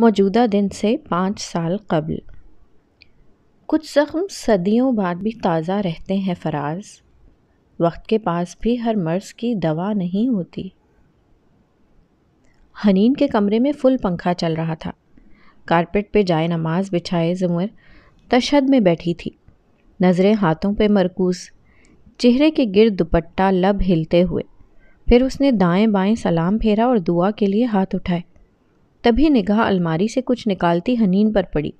मौजूदा दिन से पाँच साल कबल कुछ ज़ख्म सदियों बाद भी ताज़ा रहते हैं फराज वक्त के पास भी हर मर्ज़ की दवा नहीं होती हनीन के कमरे में फुल पंखा चल रहा था कारपेट पे जाए नमाज बिछाए जुमर तशद में बैठी थी नज़रें हाथों पे मरकूज़ चेहरे के गिर दुपट्टा लब हिलते हुए फिर उसने दाएं बाएं सलाम फेरा और दुआ के लिए हाथ उठाए तभी निगाह अलमारी से कुछ निकालती हनीन पर पड़ी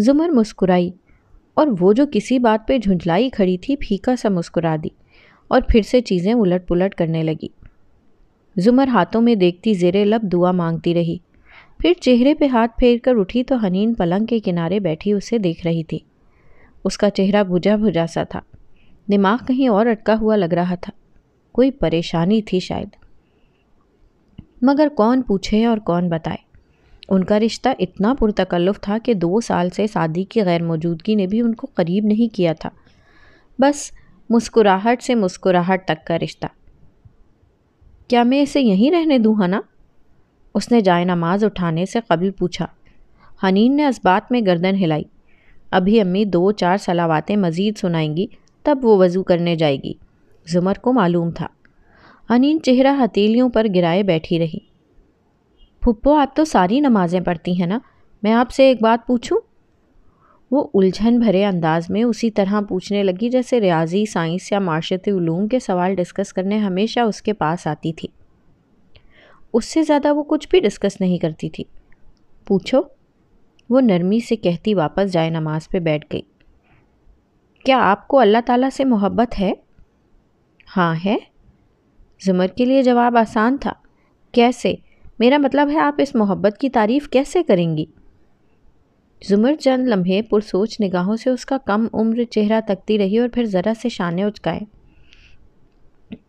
जुमर मुस्कुराई और वो जो किसी बात पे झुंझलाई खड़ी थी फीका सा मुस्कुरा दी और फिर से चीज़ें उलट पुलट करने लगी जुमर हाथों में देखती जेरे लब दुआ मांगती रही फिर चेहरे पे हाथ फेर कर उठी तो हनीन पलंग के किनारे बैठी उसे देख रही थी उसका चेहरा भुजा भुझा सा था दिमाग कहीं और अटका हुआ लग रहा था कोई परेशानी थी शायद मगर कौन पूछे और कौन बताए उनका रिश्ता इतना पुरतकल्लुफ़ था कि दो साल से शादी की गैर मौजूदगी ने भी उनको करीब नहीं किया था बस मुस्कुराहट से मुस्कुराहट तक का रिश्ता क्या मैं इसे यहीं रहने दूँ हना उसने जाय नमाज उठाने से कबल पूछा हनीन ने इस बात में गर्दन हिलाई अभी अम्मी दो चार सलावातें मज़ीद सुनाएंगी तब वो वज़ू करने जाएगी जुमर को मालूम था अनिन चेहरा हथेलियों पर गिराए बैठी रही फुप्पो आप तो सारी नमाज़ें पढ़ती हैं ना मैं आपसे एक बात पूछूं? वो उलझन भरे अंदाज में उसी तरह पूछने लगी जैसे रियाजी साइंस या मार्शत ूम के सवाल डिस्कस करने हमेशा उसके पास आती थी उससे ज़्यादा वो कुछ भी डिस्कस नहीं करती थी पूछो वो नरमी से कहती वापस जाए नमाज पे बैठ गई क्या आपको अल्लाह ताला से मोहब्बत है हाँ है जुमर के लिए जवाब आसान था कैसे मेरा मतलब है आप इस मोहब्बत की तारीफ कैसे करेंगी जुमर चंद लम्हे पुरसोच निगाहों से उसका कम उम्र चेहरा तकती रही और फिर ज़रा से शाने उचकाए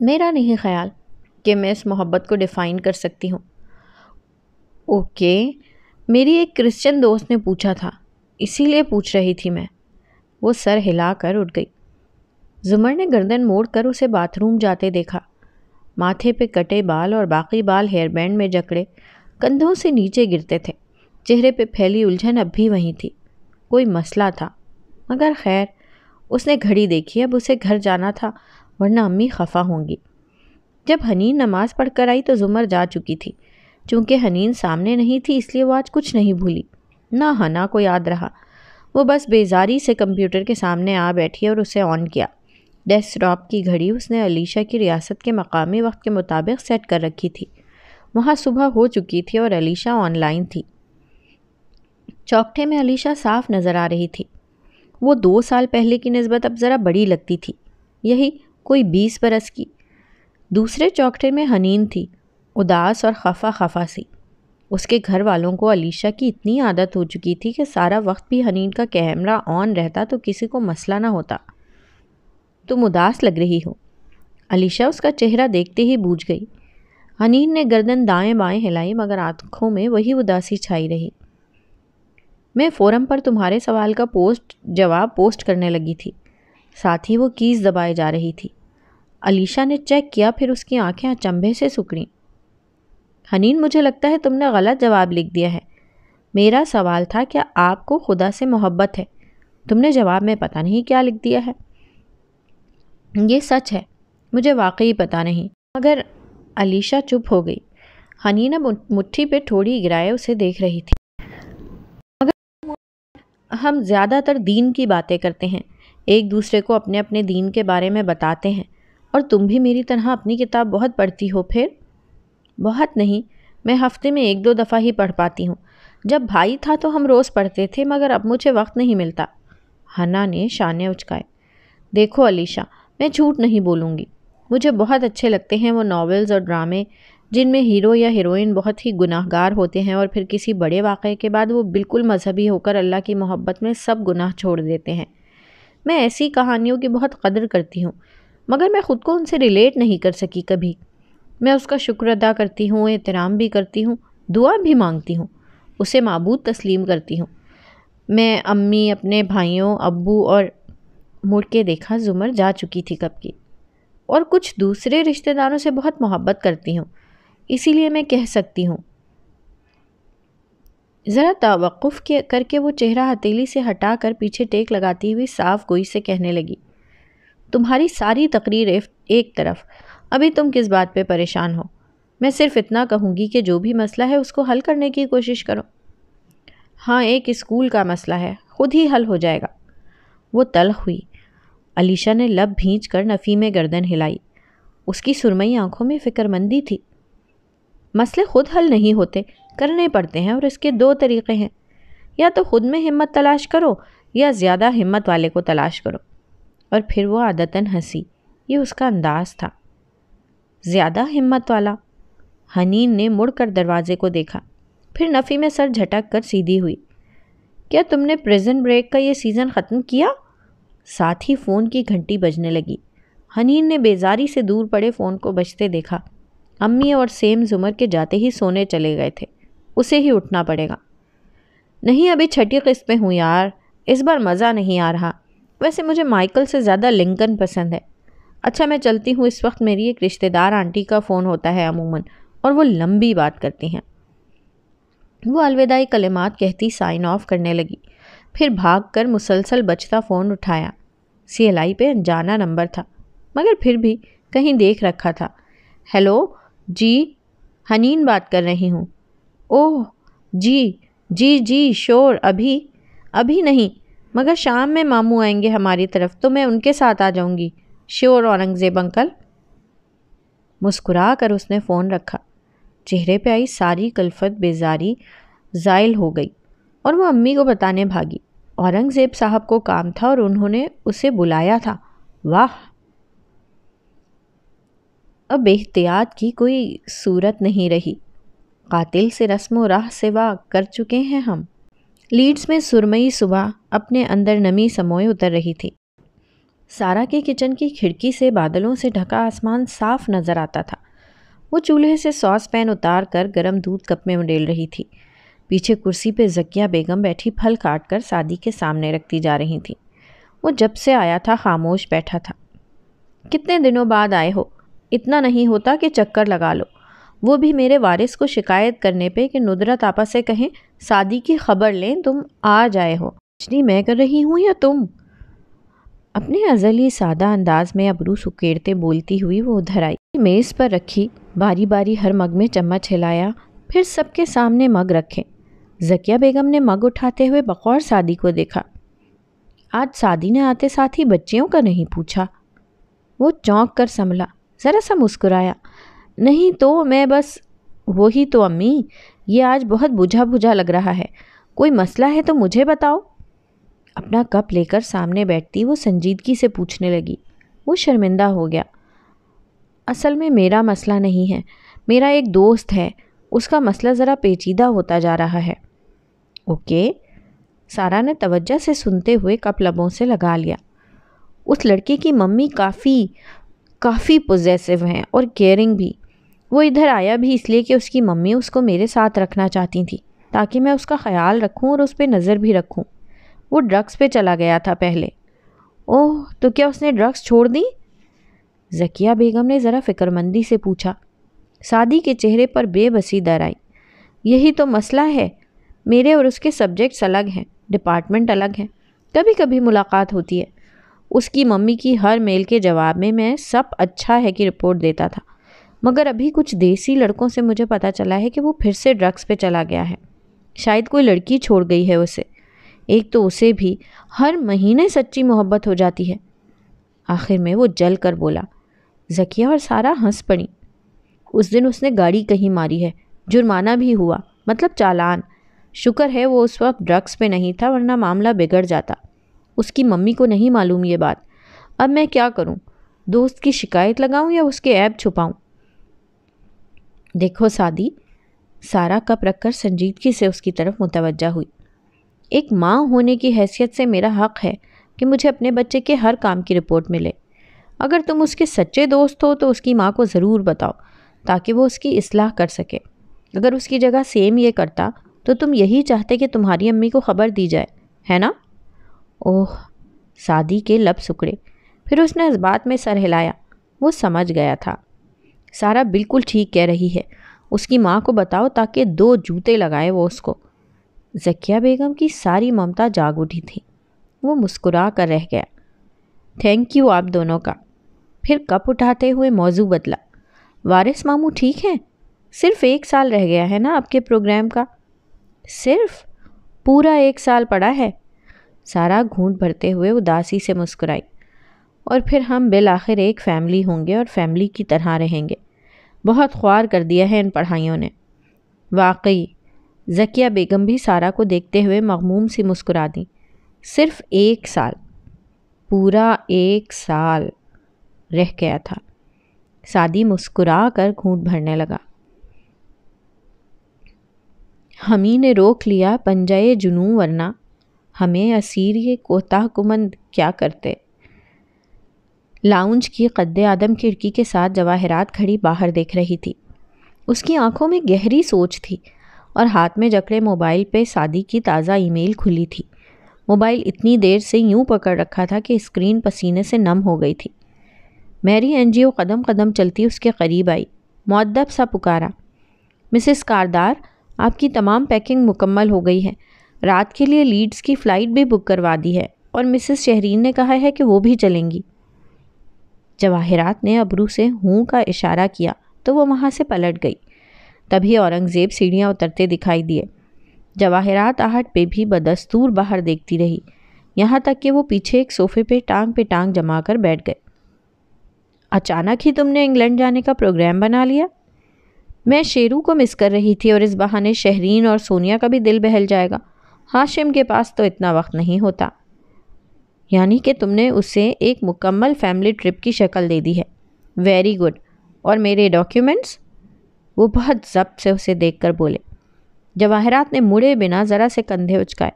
मेरा नहीं ख्याल कि मैं इस मोहब्बत को डिफ़ाइन कर सकती हूँ ओके मेरी एक क्रिश्चियन दोस्त ने पूछा था इसीलिए पूछ रही थी मैं वो सर हिला कर उठ गई जुमर ने गर्दन मोड़ कर उसे बाथरूम जाते देखा माथे पे कटे बाल और बाकी बाल हेयर बैंड में जकड़े कंधों से नीचे गिरते थे चेहरे पे फैली उलझन अब भी वहीं थी कोई मसला था मगर खैर उसने घड़ी देखी अब उसे घर जाना था वरना अम्मी खफा होंगी जब हनीन नमाज़ पढ़कर आई तो जुमर जा चुकी थी चूँकि हनीन सामने नहीं थी इसलिए वो आज कुछ नहीं भूली ना हना को याद रहा वो बस बेजारी से कंप्यूटर के सामने आ बैठी और उसे ऑन किया डेस्कटॉप की घड़ी उसने अलीशा की रियासत के मकामी वक्त के मुताबिक सेट कर रखी थी वहाँ सुबह हो चुकी थी और अलीशा ऑनलाइन थी चौकठे में अलीशा साफ नज़र आ रही थी वो दो साल पहले की नस्बत अब ज़रा बड़ी लगती थी यही कोई बीस बरस की दूसरे चौकठे में हनीन थी उदास और खफा खफा सी उसके घर वालों को अलीशा की इतनी आदत हो चुकी थी कि सारा वक्त भी हनीन का कैमरा ऑन रहता तो किसी को मसला ना होता तुम उदास लग रही हो अलीशा उसका चेहरा देखते ही बूझ गई अनिल ने गर्दन दाएं बाएं हिलाई मगर आंखों में वही उदासी छाई रही मैं फोरम पर तुम्हारे सवाल का पोस्ट जवाब पोस्ट करने लगी थी साथ ही वो कीज दबाए जा रही थी अलीशा ने चेक किया फिर उसकी आंखें अचंभे से सुकड़ी हनीन मुझे लगता है तुमने गलत जवाब लिख दिया है मेरा सवाल था क्या आपको खुदा से मोहब्बत है तुमने जवाब में पता नहीं क्या लिख दिया है ये सच है मुझे वाकई पता नहीं मगर अलीशा चुप हो गई हनीना मुट्ठी पे थोड़ी गिराए उसे देख रही थी मगर हम ज़्यादातर दीन की बातें करते हैं एक दूसरे को अपने अपने दीन के बारे में बताते हैं और तुम भी मेरी तरह अपनी किताब बहुत पढ़ती हो फिर बहुत नहीं मैं हफ्ते में एक दो दफ़ा ही पढ़ पाती हूँ जब भाई था तो हम रोज़ पढ़ते थे मगर अब मुझे वक्त नहीं मिलता हना ने शान उचकाए देखो अलीशा मैं झूठ नहीं बोलूँगी मुझे बहुत अच्छे लगते हैं वो नावल्स और ड्रामे जिनमें हीरो या हीरोइन बहुत ही गुनाहगार होते हैं और फिर किसी बड़े वाक़े के बाद वो बिल्कुल मजहबी होकर अल्लाह की मोहब्बत में सब गुनाह छोड़ देते हैं मैं ऐसी कहानियों की बहुत कदर करती हूँ मगर मैं ख़ुद को उनसे रिलेट नहीं कर सकी कभी मैं उसका शुक्र अदा करती हूँ एहतराम भी करती हूँ दुआ भी मांगती हूँ उसे मबूद तस्लीम करती हूँ मैं अम्मी अपने भाइयों अबू और मुड़ के देखा जुमर जा चुकी थी कब की और कुछ दूसरे रिश्तेदारों से बहुत मोहब्बत करती हूँ इसीलिए मैं कह सकती हूँ ज़रा तवक़ुफ़ के करके वो चेहरा हथेली से हटा कर पीछे टेक लगाती हुई साफ गोई से कहने लगी तुम्हारी सारी तकरीर एक तरफ अभी तुम किस बात पे परेशान हो मैं सिर्फ इतना कहूँगी कि जो भी मसला है उसको हल करने की कोशिश करो हाँ एक स्कूल का मसला है खुद ही हल हो जाएगा वो तलख हुई अलीशा ने लब भींच कर नफ़ी में गर्दन हिलाई उसकी सुरमई आंखों में फ़िक्रमंदी थी मसले खुद हल नहीं होते करने पड़ते हैं और इसके दो तरीक़े हैं या तो ख़ुद में हिम्मत तलाश करो या ज़्यादा हिम्मत वाले को तलाश करो और फिर वो आदतन हंसी ये उसका अंदाज था ज़्यादा हिम्मत वाला हनीन ने मुड़कर दरवाजे को देखा फिर नफ़ी में सर झटक कर सीधी हुई क्या तुमने प्रिजन ब्रेक का ये सीज़न ख़त्म किया साथ ही फ़ोन की घंटी बजने लगी हनीन ने बेजारी से दूर पड़े फ़ोन को बजते देखा अम्मी और सेम जुमर के जाते ही सोने चले गए थे उसे ही उठना पड़ेगा नहीं अभी छठी किस्त में हूँ यार इस बार मज़ा नहीं आ रहा वैसे मुझे माइकल से ज़्यादा लिंकन पसंद है अच्छा मैं चलती हूँ इस वक्त मेरी एक रिश्तेदार आंटी का फ़ोन होता है अमूमन और वो लंबी बात करती हैं वो अलविदाई कलिमात कहती साइन ऑफ करने लगी फिर भागकर मुसलसल बचता फ़ोन उठाया सीएलआई पे अनजाना नंबर था मगर फिर भी कहीं देख रखा था हेलो जी हनीन बात कर रही हूँ ओह जी जी जी श्योर अभी अभी नहीं मगर शाम में मामू आएंगे हमारी तरफ तो मैं उनके साथ आ जाऊँगी श्योर औरंगज़ेब अंकल मुस्कुरा कर उसने फ़ोन रखा चेहरे पे आई सारी कल्फत बेजारी जायल हो गई और वो अम्मी को बताने भागी औरंगज़ेब साहब को काम था और उन्होंने उसे बुलाया था वाह अब एहतियात की कोई सूरत नहीं रही कातिल से रस्म राह सेवा कर चुके हैं हम लीड्स में सुरमई सुबह अपने अंदर नमी समोए उतर रही थी सारा के किचन की खिड़की से बादलों से ढका आसमान साफ नज़र आता था वो चूल्हे से सॉस पैन उतार कर गर्म दूध कप में उडेल रही थी पीछे कुर्सी पे जकिया बेगम बैठी फल काट कर सादी के सामने रखती जा रही थी वो जब से आया था खामोश बैठा था कितने दिनों बाद आए हो इतना नहीं होता कि चक्कर लगा लो वो भी मेरे वारिस को शिकायत करने पे कि नुदरत आपा से कहें शादी की खबर लें तुम आ जाए हो रजनी मैं कर रही हूँ या तुम अपने अजली सादा अंदाज में अबरू सुकेरते बोलती हुई वो उधर आई मेज़ पर रखी बारी बारी हर मग में चम्मच हिलाया फिर सबके सामने मग रखे जकिया बेगम ने मग उठाते हुए बकौर सादी को देखा आज सादी ने आते साथ ही बच्चियों का नहीं पूछा वो चौंक कर संभला ज़रा सा मुस्कुराया नहीं तो मैं बस वही तो अम्मी ये आज बहुत बुझा बुझा लग रहा है कोई मसला है तो मुझे बताओ अपना कप लेकर सामने बैठती वो संजीदगी से पूछने लगी वो शर्मिंदा हो गया असल में मेरा मसला नहीं है मेरा एक दोस्त है उसका मसला ज़रा पेचीदा होता जा रहा है ओके सारा ने तवज्जा से सुनते हुए कप लबों से लगा लिया उस लड़के की मम्मी काफ़ी काफ़ी पोजेसिव हैं और केयरिंग भी वो इधर आया भी इसलिए कि उसकी मम्मी उसको मेरे साथ रखना चाहती थी ताकि मैं उसका ख्याल रखूं और उस पर नज़र भी रखूं वो ड्रग्स पे चला गया था पहले ओह तो क्या उसने ड्रग्स छोड़ दी जकिया बेगम ने ज़रा फ़िक्रमंदी से पूछा सादी के चेहरे पर बेबसी दर आई यही तो मसला है मेरे और उसके सब्जेक्ट्स अलग हैं डिपार्टमेंट अलग हैं कभी कभी मुलाकात होती है उसकी मम्मी की हर मेल के जवाब में मैं सब अच्छा है कि रिपोर्ट देता था मगर अभी कुछ देसी लड़कों से मुझे पता चला है कि वो फिर से ड्रग्स पे चला गया है शायद कोई लड़की छोड़ गई है उसे एक तो उसे भी हर महीने सच्ची मोहब्बत हो जाती है आखिर में वो जल कर बोला जकिया और सारा हंस पड़ी उस दिन उसने गाड़ी कहीं मारी है जुर्माना भी हुआ मतलब चालान शुक्र है वो उस वक्त ड्रग्स पे नहीं था वरना मामला बिगड़ जाता उसकी मम्मी को नहीं मालूम ये बात अब मैं क्या करूं दोस्त की शिकायत लगाऊं या उसके ऐप छुपाऊं देखो सादी सारा कप रखकर संजीदगी से उसकी तरफ मुतवजा हुई एक माँ होने की हैसियत से मेरा हक है कि मुझे अपने बच्चे के हर काम की रिपोर्ट मिले अगर तुम उसके सच्चे दोस्त हो तो उसकी माँ को ज़रूर बताओ ताकि वो उसकी असलाह कर सके अगर उसकी जगह सेम ये करता तो तुम यही चाहते कि तुम्हारी अम्मी को ख़बर दी जाए है ना ओह सादी के लब सुकड़े फिर उसने इस बात में सर हिलाया वो समझ गया था सारा बिल्कुल ठीक कह रही है उसकी माँ को बताओ ताकि दो जूते लगाए वो उसको जकिया बेगम की सारी ममता जाग उठी थी वो मुस्कुरा कर रह गया थैंक यू आप दोनों का फिर कप उठाते हुए मौजू बदला वारिस मामू ठीक हैं सिर्फ एक साल रह गया है ना आपके प्रोग्राम का सिर्फ पूरा एक साल पड़ा है सारा घूंट भरते हुए उदासी से मुस्कुराई और फिर हम बिल आखिर एक फैमिली होंगे और फैमिली की तरह रहेंगे बहुत ख्वार कर दिया है इन पढ़ाइयों ने वाकई जकिया बेगम भी सारा को देखते हुए मगमूम सी मुस्कुरा दी सिर्फ एक साल पूरा एक साल रह गया था सादी मुस्कुरा कर घूट भरने लगा हमी ने रोक लिया पंजाए जुनू वरना हमें असीर ये कुमंद क्या करते लाउंज की कद आदम खिड़की के साथ जवाहरात खड़ी बाहर देख रही थी उसकी आंखों में गहरी सोच थी और हाथ में जकड़े मोबाइल पे सादी की ताज़ा ईमेल खुली थी मोबाइल इतनी देर से यूं पकड़ रखा था कि स्क्रीन पसीने से नम हो गई थी मैरी एनजीओ कदम कदम चलती उसके करीब आई मददब सा पुकारा मिसेस कारदार आपकी तमाम पैकिंग मुकम्मल हो गई है रात के लिए लीड्स की फ़्लाइट भी बुक करवा दी है और मिसेस शहरीन ने कहा है कि वो भी चलेंगी जवाहरात ने अबरू से हूँ का इशारा किया तो वो वहाँ से पलट गई तभी औरंगज़ेब सीढ़ियाँ उतरते दिखाई दिए जवाहरात आहट पे भी बदस्तूर बाहर देखती रही यहाँ तक कि वो पीछे एक सोफ़े पे टांग पे टांग जमा कर बैठ गए अचानक ही तुमने इंग्लैंड जाने का प्रोग्राम बना लिया मैं शेरू को मिस कर रही थी और इस बहाने शहरीन और सोनिया का भी दिल बहल जाएगा हाशिम के पास तो इतना वक्त नहीं होता यानी कि तुमने उसे एक मुकम्मल फैमिली ट्रिप की शक्ल दे दी है वेरी गुड और मेरे डॉक्यूमेंट्स वो बहुत जब्त से उसे देख कर बोले जवाहरात ने मुड़े बिना ज़रा से कंधे उचकाए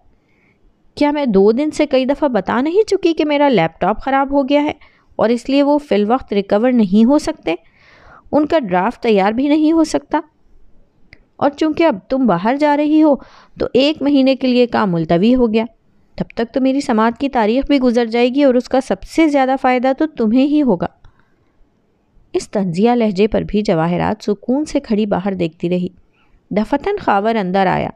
क्या मैं दो दिन से कई दफ़ा बता नहीं चुकी कि मेरा लैपटॉप ख़राब हो गया है और इसलिए वो वक्त रिकवर नहीं हो सकते उनका ड्राफ्ट तैयार भी नहीं हो सकता और चूंकि अब तुम बाहर जा रही हो तो एक महीने के लिए काम मुलतवी हो गया तब तक तो मेरी समाज की तारीख भी गुजर जाएगी और उसका सबसे ज़्यादा फ़ायदा तो तुम्हें ही होगा इस तंजिया लहजे पर भी जवाहरात सुकून से खड़ी बाहर देखती रही दफतन खावर अंदर आया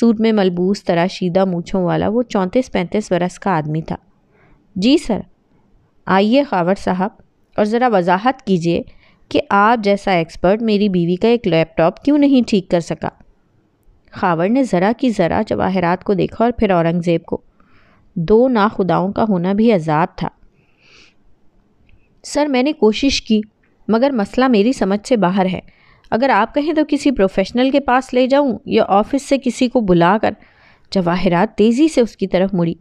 सूट में मलबूस तराशीदा मूछों वाला वो चौंतीस पैंतीस बरस का आदमी था जी सर आइए खावर साहब और ज़रा वजाहत कीजिए कि आप जैसा एक्सपर्ट मेरी बीवी का एक लैपटॉप क्यों नहीं ठीक कर सका खावर ने ज़रा की ज़रा जवाहरात को देखा और फिर औरंगज़ेब को दो नाखुदाओं का होना भी अजाब था सर मैंने कोशिश की मगर मसला मेरी समझ से बाहर है अगर आप कहें तो किसी प्रोफेशनल के पास ले जाऊं या ऑफिस से किसी को बुलाकर जवाहरात तेज़ी से उसकी तरफ मुड़ी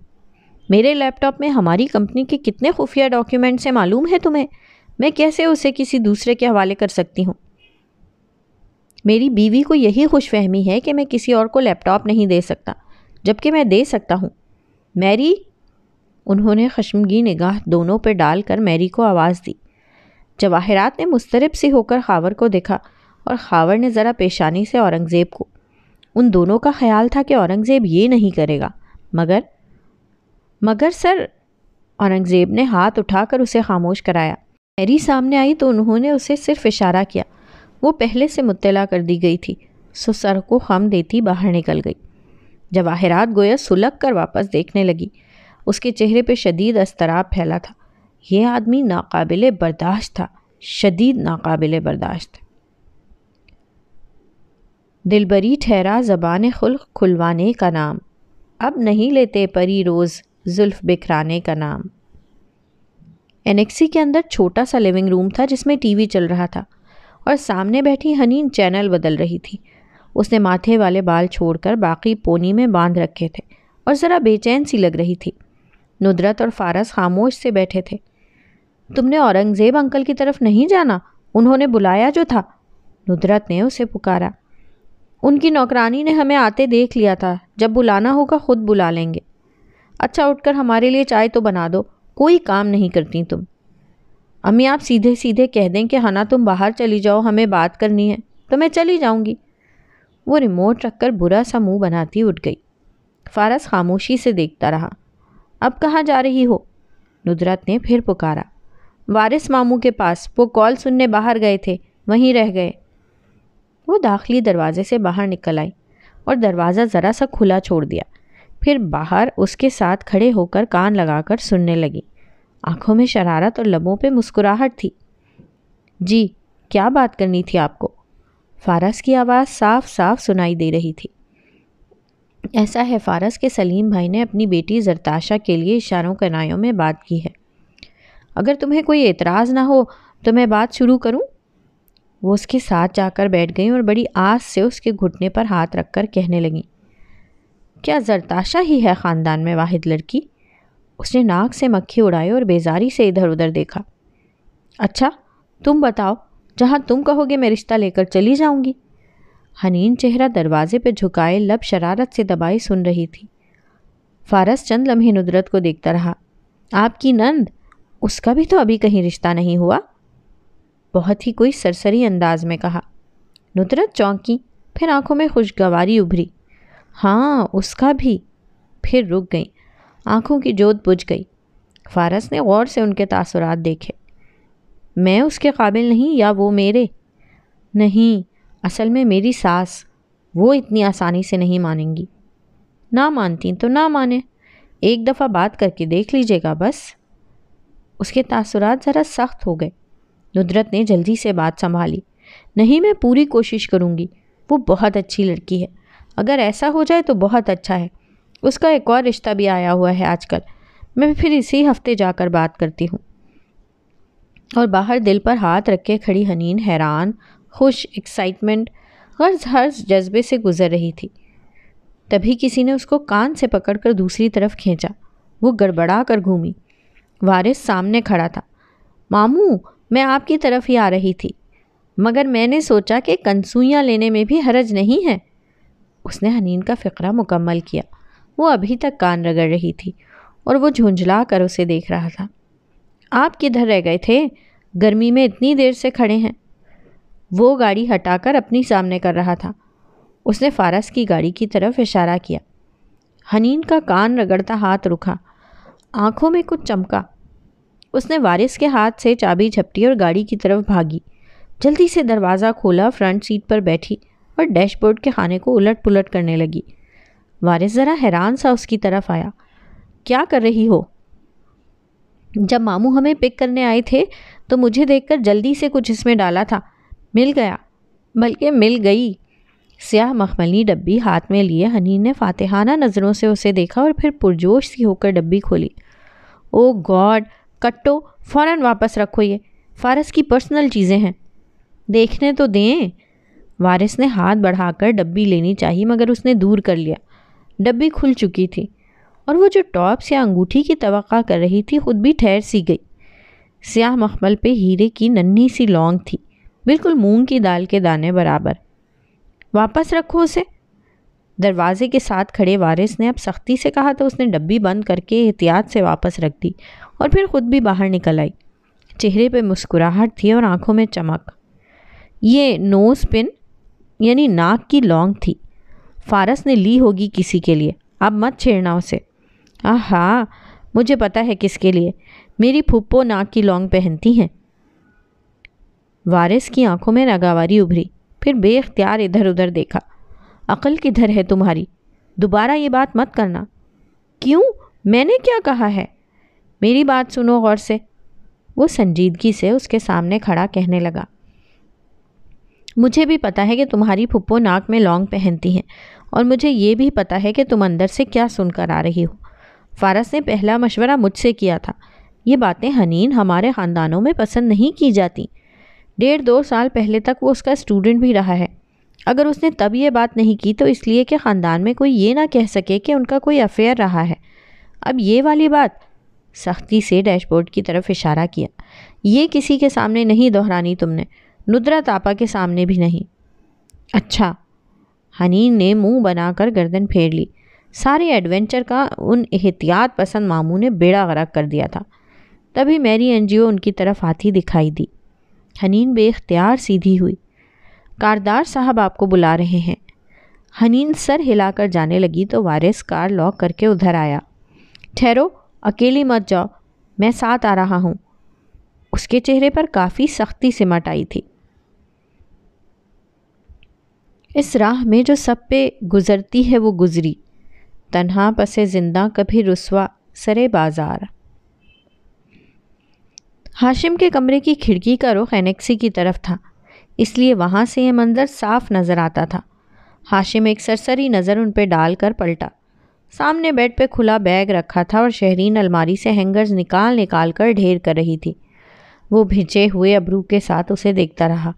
मेरे लैपटॉप में हमारी कंपनी के कितने खुफिया डॉक्यूमेंट्स हैं मालूम है तुम्हें मैं कैसे उसे किसी दूसरे के हवाले कर सकती हूँ मेरी बीवी को यही खुशफहमी है कि मैं किसी और को लैपटॉप नहीं दे सकता जबकि मैं दे सकता हूँ मैरी उन्होंने खशमगी निगाह दोनों पर डालकर मैरी को आवाज़ दी जवाहरात ने मुस्तरब सी होकर खावर को देखा और खावर ने ज़रा पेशानी से औरंगज़ेब को उन दोनों का ख्याल था कि औरंगज़ेब ये नहीं करेगा मगर मगर सर औरंगज़ेब ने हाथ उठाकर उसे खामोश कराया मैरी सामने आई तो उन्होंने उसे सिर्फ इशारा किया वो पहले से मुतला कर दी गई थी सो सर को खम देती बाहर निकल गई जवाहरात गोया सुलग कर वापस देखने लगी उसके चेहरे पर शदीद अस्तराब फैला था यह आदमी नाकबिल बर्दाश्त था शदीद नाकबिल बर्दाश्त दिलबरी ठहरा ज़बान खुल खुलवाने का नाम अब नहीं लेते परी रोज़ जुल्फ बिखराने का नाम एनेक्सी के अंदर छोटा सा लिविंग रूम था जिसमें टीवी चल रहा था और सामने बैठी हनीन चैनल बदल रही थी उसने माथे वाले बाल छोड़कर बाकी पोनी में बांध रखे थे और ज़रा बेचैन सी लग रही थी नुदरत और फारस खामोश से बैठे थे तुमने औरंगज़ेब अंकल की तरफ नहीं जाना उन्होंने बुलाया जो था नुदरत ने उसे पुकारा उनकी नौकरानी ने हमें आते देख लिया था जब बुलाना होगा खुद बुला लेंगे अच्छा उठकर हमारे लिए चाय तो बना दो कोई काम नहीं करती तुम अम्मी आप सीधे सीधे कह दें कि हना तुम बाहर चली जाओ हमें बात करनी है तो मैं चली जाऊँगी वो रिमोट रखकर बुरा सा मुंह बनाती उठ गई फारस खामोशी से देखता रहा अब कहाँ जा रही हो नुदरत ने फिर पुकारा वारिस मामू के पास वो कॉल सुनने बाहर गए थे वहीं रह गए वो दाखिली दरवाजे से बाहर निकल आई और दरवाज़ा ज़रा सा खुला छोड़ दिया फिर बाहर उसके साथ खड़े होकर कान लगाकर सुनने लगी आंखों में शरारत और लबों पे मुस्कुराहट थी जी क्या बात करनी थी आपको फारस की आवाज़ साफ साफ सुनाई दे रही थी ऐसा है फारस के सलीम भाई ने अपनी बेटी जरताशा के लिए इशारों कनायों में बात की है अगर तुम्हें कोई एतराज़ ना हो तो मैं बात शुरू करूं? वो उसके साथ जाकर बैठ गई और बड़ी आस से उसके घुटने पर हाथ रखकर कहने लगी क्या जरताशा ही है ख़ानदान में वाहिद लड़की उसने नाक से मक्खी उड़ाई और बेजारी से इधर उधर देखा अच्छा तुम बताओ जहाँ तुम कहोगे मैं रिश्ता लेकर चली जाऊँगी हनीन चेहरा दरवाजे पर झुकाए लब शरारत से दबाई सुन रही थी फारस चंद लम्हे नुदरत को देखता रहा आपकी नंद उसका भी तो अभी कहीं रिश्ता नहीं हुआ बहुत ही कोई सरसरी अंदाज में कहा नुदरत चौंकी फिर आंखों में खुशगवारी उभरी हाँ उसका भी फिर रुक गई आंखों की जोत बुझ गई फारस ने गौर से उनके तासरात देखे मैं उसके काबिल नहीं या वो मेरे नहीं असल में मेरी सास वो इतनी आसानी से नहीं मानेंगी ना मानती तो ना माने एक दफ़ा बात करके देख लीजिएगा बस उसके तासरात ज़रा सख्त हो गए नुदरत ने जल्दी से बात संभाली नहीं मैं पूरी कोशिश करूँगी वो बहुत अच्छी लड़की है अगर ऐसा हो जाए तो बहुत अच्छा है उसका एक और रिश्ता भी आया हुआ है आजकल मैं फिर इसी हफ्ते जाकर बात करती हूँ और बाहर दिल पर हाथ रख के खड़ी हनीन हैरान खुश एक्साइटमेंट गर्ज हर जज्बे से गुजर रही थी तभी किसी ने उसको कान से पकड़कर दूसरी तरफ खींचा वो गड़बड़ा कर घूमी वारिस सामने खड़ा था मामू मैं आपकी तरफ ही आ रही थी मगर मैंने सोचा कि कंसुइयाँ लेने में भी हरज नहीं है उसने हनीन का फ़िक्रा मुकम्मल किया वो अभी तक कान रगड़ रही थी और वो झुंझला कर उसे देख रहा था आप किधर रह गए थे गर्मी में इतनी देर से खड़े हैं वो गाड़ी हटाकर अपनी सामने कर रहा था उसने फारस की गाड़ी की तरफ इशारा किया हनीन का कान रगड़ता हाथ रुका आंखों में कुछ चमका उसने वारिस के हाथ से चाबी झपटी और गाड़ी की तरफ भागी जल्दी से दरवाज़ा खोला फ्रंट सीट पर बैठी और डैशबोर्ड के खाने को उलट पुलट करने लगी वारिस ज़रा हैरान सा उसकी तरफ आया क्या कर रही हो जब मामू हमें पिक करने आए थे तो मुझे देखकर जल्दी से कुछ इसमें डाला था मिल गया बल्कि मिल गई स्याह मखमली डब्बी हाथ में लिए हनी ने फातेहाना नज़रों से उसे देखा और फिर पुरजोश सी होकर डब्बी खोली ओ गॉड कट्टो फ़ौरन वापस रखो ये फारस की पर्सनल चीज़ें हैं देखने तो दें वारिस ने हाथ बढ़ाकर डब्बी लेनी चाहिए मगर उसने दूर कर लिया डब्बी खुल चुकी थी और वो जो टॉप्स या अंगूठी की तो कर रही थी खुद भी ठहर सी गई स्याह मखमल पे हीरे की नन्ही सी लौंग थी बिल्कुल मूंग की दाल के दाने बराबर वापस रखो उसे दरवाजे के साथ खड़े वारिस ने अब सख्ती से कहा तो उसने डब्बी बंद करके एहतियात से वापस रख दी और फिर खुद भी बाहर निकल आई चेहरे पे मुस्कुराहट थी और आंखों में चमक ये नोज़ पिन यानी नाक की लौंग थी फारस ने ली होगी किसी के लिए अब मत छेड़ना उसे हाँ मुझे पता है किसके लिए मेरी फुप्पो नाक की लौंग पहनती हैं वारिस की आंखों में रगावारी उभरी फिर बेख्तियार इधर उधर देखा अकल किधर है तुम्हारी दोबारा ये बात मत करना क्यों मैंने क्या कहा है मेरी बात सुनो गौर से वो संजीदगी से उसके सामने खड़ा कहने लगा मुझे भी पता है कि तुम्हारी फुप्पो नाक में लॉन्ग पहनती हैं और मुझे ये भी पता है कि तुम अंदर से क्या सुनकर आ रही हो फारस ने पहला मशवरा मुझसे किया था ये बातें हनीन हमारे ख़ानदानों में पसंद नहीं की जाती डेढ़ दो साल पहले तक वो उसका स्टूडेंट भी रहा है अगर उसने तब ये बात नहीं की तो इसलिए कि ख़ानदान में कोई ये ना कह सके कि उनका कोई अफेयर रहा है अब ये वाली बात सख्ती से डैशबोर्ड की तरफ इशारा किया ये किसी के सामने नहीं दोहरानी तुमने नुद्रा तापा के सामने भी नहीं अच्छा हनीन ने मुंह बनाकर गर्दन फेर ली सारे एडवेंचर का उन एहतियात पसंद मामू ने बेड़ा गरक कर दिया था तभी मेरी एनजीओ उनकी तरफ आती दिखाई दी हनीन बेख्तियार सीधी हुई कारदार साहब आपको बुला रहे हैं हनीन सर हिलाकर जाने लगी तो वारिस कार लॉक करके उधर आया ठहरो अकेली मत जाओ मैं साथ आ रहा हूँ उसके चेहरे पर काफ़ी सख्ती सिमट आई थी इस राह में जो सब पे गुज़रती है वो गुज़री तन्हा पसे जिंदा कभी रुसवा सरे बाजार हाशिम के कमरे की खिड़की का रुख एनेक्सी की तरफ था इसलिए वहाँ से यह मंज़र साफ नज़र आता था हाशिम एक सरसरी नज़र उन पर कर पलटा सामने बेड पे खुला बैग रखा था और शहरीन अलमारी से हैंगर्स निकाल निकाल कर ढेर कर रही थी वो भिंचे हुए अबरू के साथ उसे देखता रहा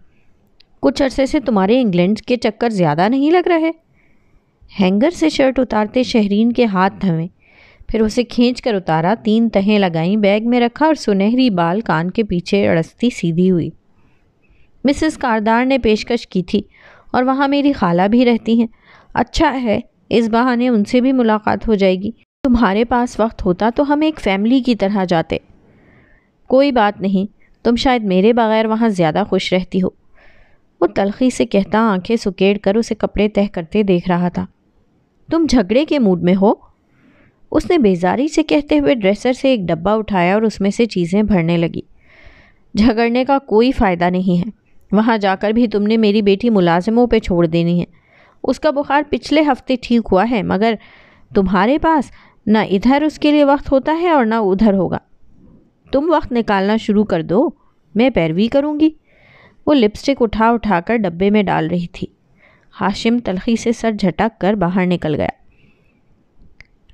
कुछ अरसे से तुम्हारे इंग्लैंड के चक्कर ज़्यादा नहीं लग रहे हैंगर से शर्ट उतारते शहरीन के हाथ थमे फिर उसे खींच कर उतारा तीन तहें लगाईं बैग में रखा और सुनहरी बाल कान के पीछे अड़स्ती सीधी हुई मिसेस कारदार ने पेशकश की थी और वहाँ मेरी खाला भी रहती हैं अच्छा है इस बहाने उनसे भी मुलाकात हो जाएगी तुम्हारे पास वक्त होता तो हम एक फ़ैमिली की तरह जाते कोई बात नहीं तुम शायद मेरे बग़ैर वहाँ ज़्यादा खुश रहती हो वो तलखी से कहता आंखें सुकेड़ कर उसे कपड़े तह करते देख रहा था तुम झगड़े के मूड में हो उसने बेजारी से कहते हुए ड्रेसर से एक डब्बा उठाया और उसमें से चीज़ें भरने लगी झगड़ने का कोई फ़ायदा नहीं है वहाँ जाकर भी तुमने मेरी बेटी मुलाजिमों पर छोड़ देनी है उसका बुखार पिछले हफ्ते ठीक हुआ है मगर तुम्हारे पास ना इधर उसके लिए वक्त होता है और ना उधर होगा तुम वक्त निकालना शुरू कर दो मैं पैरवी करूँगी वो लिपस्टिक उठा उठा कर डब्बे में डाल रही थी हाशिम तलखी से सर झटक कर बाहर निकल गया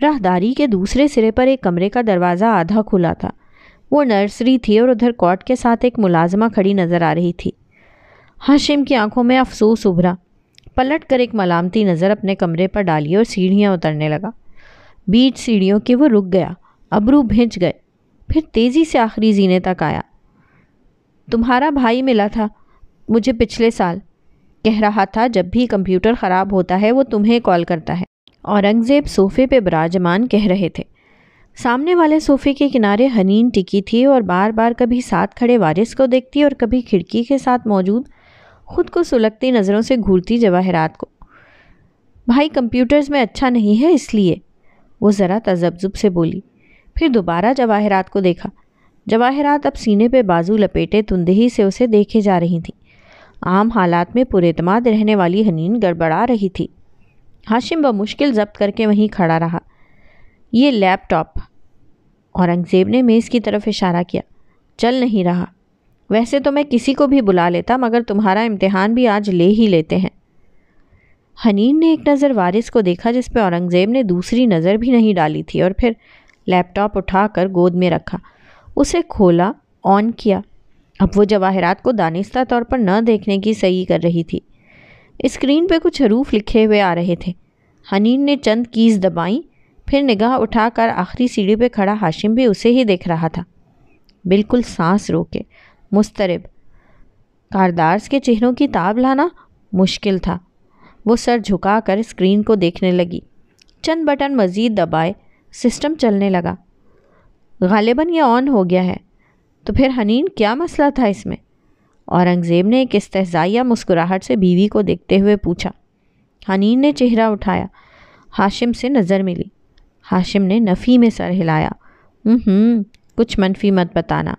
राहदारी के दूसरे सिरे पर एक कमरे का दरवाज़ा आधा खुला था वो नर्सरी थी और उधर कॉट के साथ एक मुलाजमा खड़ी नज़र आ रही थी हाशिम की आंखों में अफसोस उभरा पलट कर एक मलामती नज़र अपने कमरे पर डाली और सीढ़ियाँ उतरने लगा बीच सीढ़ियों के वो रुक गया अबरू भिंच गए फिर तेज़ी से आखिरी जीने तक आया तुम्हारा भाई मिला था मुझे पिछले साल कह रहा था जब भी कंप्यूटर ख़राब होता है वो तुम्हें कॉल करता है औरंगज़ेब सोफ़े पे बराजमान कह रहे थे सामने वाले सोफ़े के किनारे हनीन टिकी थी और बार बार कभी साथ खड़े वारिस को देखती और कभी खिड़की के साथ मौजूद खुद को सुलगती नज़रों से घूरती जवाहरात को भाई कंप्यूटर्स में अच्छा नहीं है इसलिए वो ज़रा तजब्जुब से बोली फिर दोबारा जवाहरात को देखा जवाहरात अब सीने पे बाजू लपेटे तुंदही से उसे देखे जा रही थी आम हालात में पुरेतमाद रहने वाली हनीन गड़बड़ा रही थी हाशिम मुश्किल जब्त करके वहीं खड़ा रहा ये लैपटॉप औरंगज़ेब ने मेज़ की तरफ इशारा किया चल नहीं रहा वैसे तो मैं किसी को भी बुला लेता मगर तुम्हारा इम्तहान भी आज ले ही लेते हैं हनीन ने एक नज़र वारिस को देखा जिस पर औरंगज़ेब ने दूसरी नज़र भी नहीं डाली थी और फिर लैपटॉप उठाकर गोद में रखा उसे खोला ऑन किया अब वो जवाहरात को दानिस्ता तौर पर न देखने की सही कर रही थी स्क्रीन पे कुछ हरूफ लिखे हुए आ रहे थे हनीन ने चंद कीज़ दबाई फिर निगाह उठाकर आखिरी सीढ़ी पे खड़ा हाशिम भी उसे ही देख रहा था बिल्कुल सांस रोके मुस्तरब कारदार्स के चेहरों की ताब लाना मुश्किल था वो सर झुकाकर स्क्रीन को देखने लगी चंद बटन मज़ीद दबाए सिस्टम चलने लगा गालिबा ये ऑन हो गया है तो फिर हनीन क्या मसला था इसमें औरंगज़ेब ने एक इस्तजाया मुस्कुराहट से बीवी को देखते हुए पूछा हनीन ने चेहरा उठाया हाशिम से नज़र मिली हाशिम ने नफ़ी में सर हिलाया कुछ मनफी मत बताना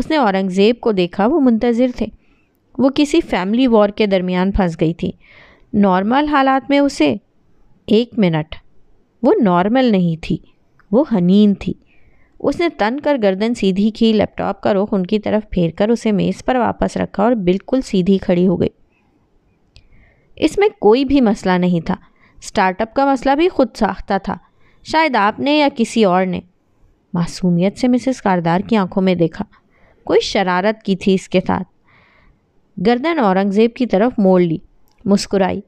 उसने औरंगज़ेब को देखा वो मुंतज़र थे वो किसी फैमिली वॉर के दरमियान फंस गई थी नॉर्मल हालात में उसे एक मिनट वो नॉर्मल नहीं थी वो हनीन थी उसने तन कर गर्दन सीधी की लैपटॉप का रुख उनकी तरफ फेर कर उसे मेज़ पर वापस रखा और बिल्कुल सीधी खड़ी हो गई इसमें कोई भी मसला नहीं था स्टार्टअप का मसला भी खुद साख्ता था शायद आपने या किसी और ने मासूमियत से मिसेस कारदार की आंखों में देखा कोई शरारत की थी इसके साथ गर्दन औरंगज़ेब की तरफ मोड़ ली मुस्कुराई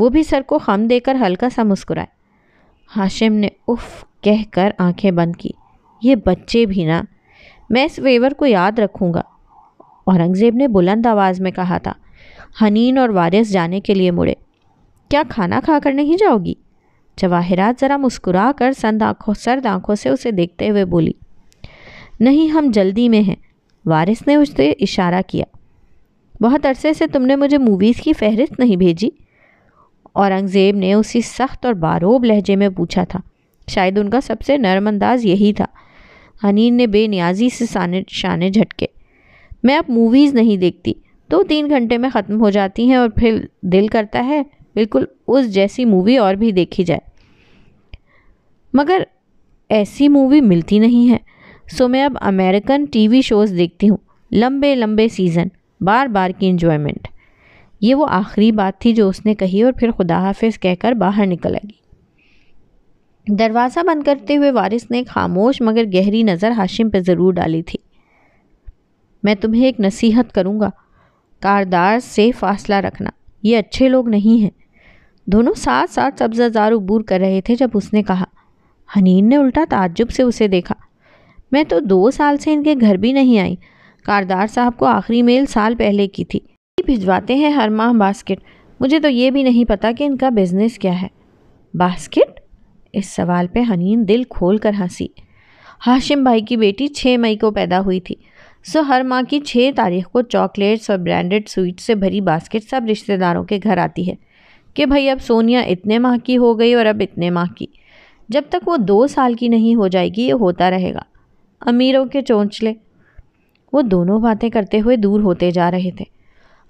वो भी सर को खम देकर हल्का सा मुस्कुराए हाशिम ने उफ कहकर आंखें बंद की ये बच्चे भी ना मैं इस वेवर को याद रखूँगा औरंगज़ेब ने बुलंद आवाज़ में कहा था हनीन और वारिस जाने के लिए मुड़े क्या खाना खाकर नहीं जाओगी जवाहरात ज़रा मुस्कुरा कर संद आँखों सर्द आँखों से उसे देखते हुए बोली नहीं हम जल्दी में हैं वारिस ने उससे इशारा किया बहुत अरसे से तुमने मुझे मूवीज़ की फ़हरिस्त नहीं भेजी औरंगज़ेब ने उसी सख्त और बारोब लहजे में पूछा था शायद उनका सबसे नरम अंदाज यही था हनीन ने बेनियाजी से साने शाने झटके मैं अब मूवीज़ नहीं देखती दो तीन घंटे में ख़त्म हो जाती हैं और फिर दिल करता है बिल्कुल उस जैसी मूवी और भी देखी जाए मगर ऐसी मूवी मिलती नहीं है सो मैं अब अमेरिकन टीवी शोज़ देखती हूँ लंबे लंबे सीज़न बार बार की इन्जॉयमेंट ये वो आखिरी बात थी जो उसने कही और फिर खुदा हाफिज़ कहकर बाहर निकल आई दरवाज़ा बंद करते हुए वारिस ने खामोश मगर गहरी नज़र हाशिम पर ज़रूर डाली थी मैं तुम्हें एक नसीहत करूँगा कारदार से फासला रखना ये अच्छे लोग नहीं हैं दोनों साथ साथ सब्जाजार उबूर कर रहे थे जब उसने कहा हनीन ने उल्टा ताज्जुब से उसे देखा मैं तो दो साल से इनके घर भी नहीं आई कारदार साहब को आखिरी मेल साल पहले की थी भिजवाते हैं हर माह बास्केट मुझे तो ये भी नहीं पता कि इनका बिज़नेस क्या है बास्केट इस सवाल पे हनीन दिल खोल कर हंसी हाशिम भाई की बेटी छः मई को पैदा हुई थी सो हर माह की छः तारीख को चॉकलेट्स और ब्रांडेड स्वीट से भरी बास्केट सब रिश्तेदारों के घर आती है कि भाई अब सोनिया इतने माह की हो गई और अब इतने माह की जब तक वो दो साल की नहीं हो जाएगी ये होता रहेगा अमीरों के चोंचले वो दोनों बातें करते हुए दूर होते जा रहे थे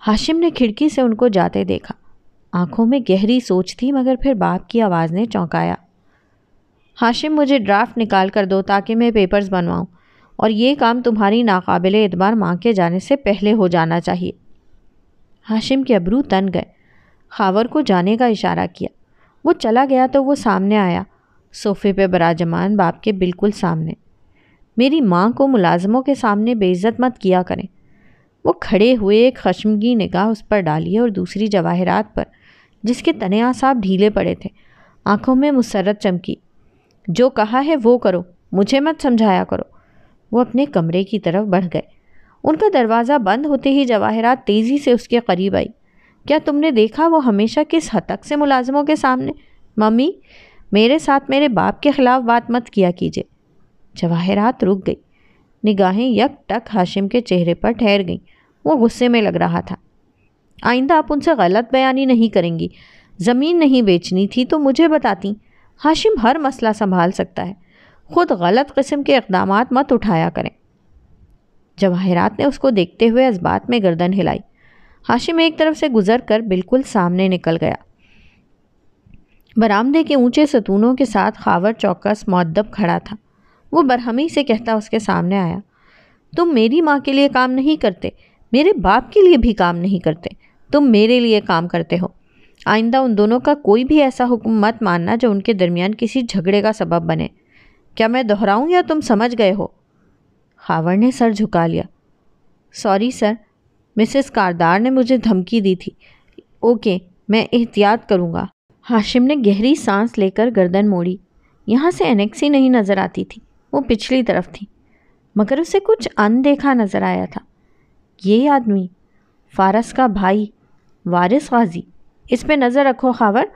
हाशिम ने खिड़की से उनको जाते देखा आंखों में गहरी सोच थी मगर फिर बाप की आवाज़ ने चौंकाया हाशिम मुझे ड्राफ्ट निकाल कर दो ताकि मैं पेपर्स बनवाऊँ और ये काम तुम्हारी नाकबिल एतबार माँ के जाने से पहले हो जाना चाहिए हाशिम के अबरू तन गए खावर को जाने का इशारा किया वो चला गया तो वो सामने आया सोफ़े पे बराजमान बाप के बिल्कुल सामने मेरी माँ को मुलाजमों के सामने बेइज्जत मत किया करें वो खड़े हुए एक खशमगी निगाह उस पर डाली और दूसरी जवाहरात पर जिसके तने आसाब ढीले पड़े थे आँखों में मुसरत चमकी जो कहा है वो करो मुझे मत समझाया करो वो अपने कमरे की तरफ बढ़ गए उनका दरवाज़ा बंद होते ही जवाहरात तेज़ी से उसके करीब आई क्या तुमने देखा वो हमेशा किस हतक से मुलाजमों के सामने मम्मी मेरे साथ मेरे बाप के ख़िलाफ़ बात मत किया कीजिए जवाहरात रुक गई निगाहें यक टक हाशिम के चेहरे पर ठहर गईं वो गुस्से में लग रहा था आइंदा आप उनसे गलत बयानी नहीं करेंगी ज़मीन नहीं बेचनी थी तो मुझे बताती हाशिम हर मसला संभाल सकता है ख़ुद गलत किस्म के इकदाम मत उठाया करें जवाहरात ने उसको देखते हुए इस्बात में गर्दन हिलाई हाशिम एक तरफ से गुजर कर बिल्कुल सामने निकल गया बरामदे के ऊंचे सतूनों के साथ खावर चौकस मद्दब खड़ा था वो बरहमी से कहता उसके सामने आया तुम मेरी माँ के लिए काम नहीं करते मेरे बाप के लिए भी काम नहीं करते तुम मेरे लिए काम करते हो आइंदा उन दोनों का कोई भी ऐसा हुक्म मत मानना जो उनके दरमियान किसी झगड़े का सबब बने क्या मैं दोहराऊं या तुम समझ गए हो हावर ने सर झुका लिया सॉरी सर मिसेस कारदार ने मुझे धमकी दी थी ओके मैं एहतियात करूँगा हाशिम ने गहरी सांस लेकर गर्दन मोड़ी यहाँ से एनेक्सी नहीं नज़र आती थी वो पिछली तरफ थी मगर उसे कुछ अनदेखा नज़र आया था ये आदमी फारस का भाई वारिस गाजी इस पर नज़र रखो खावर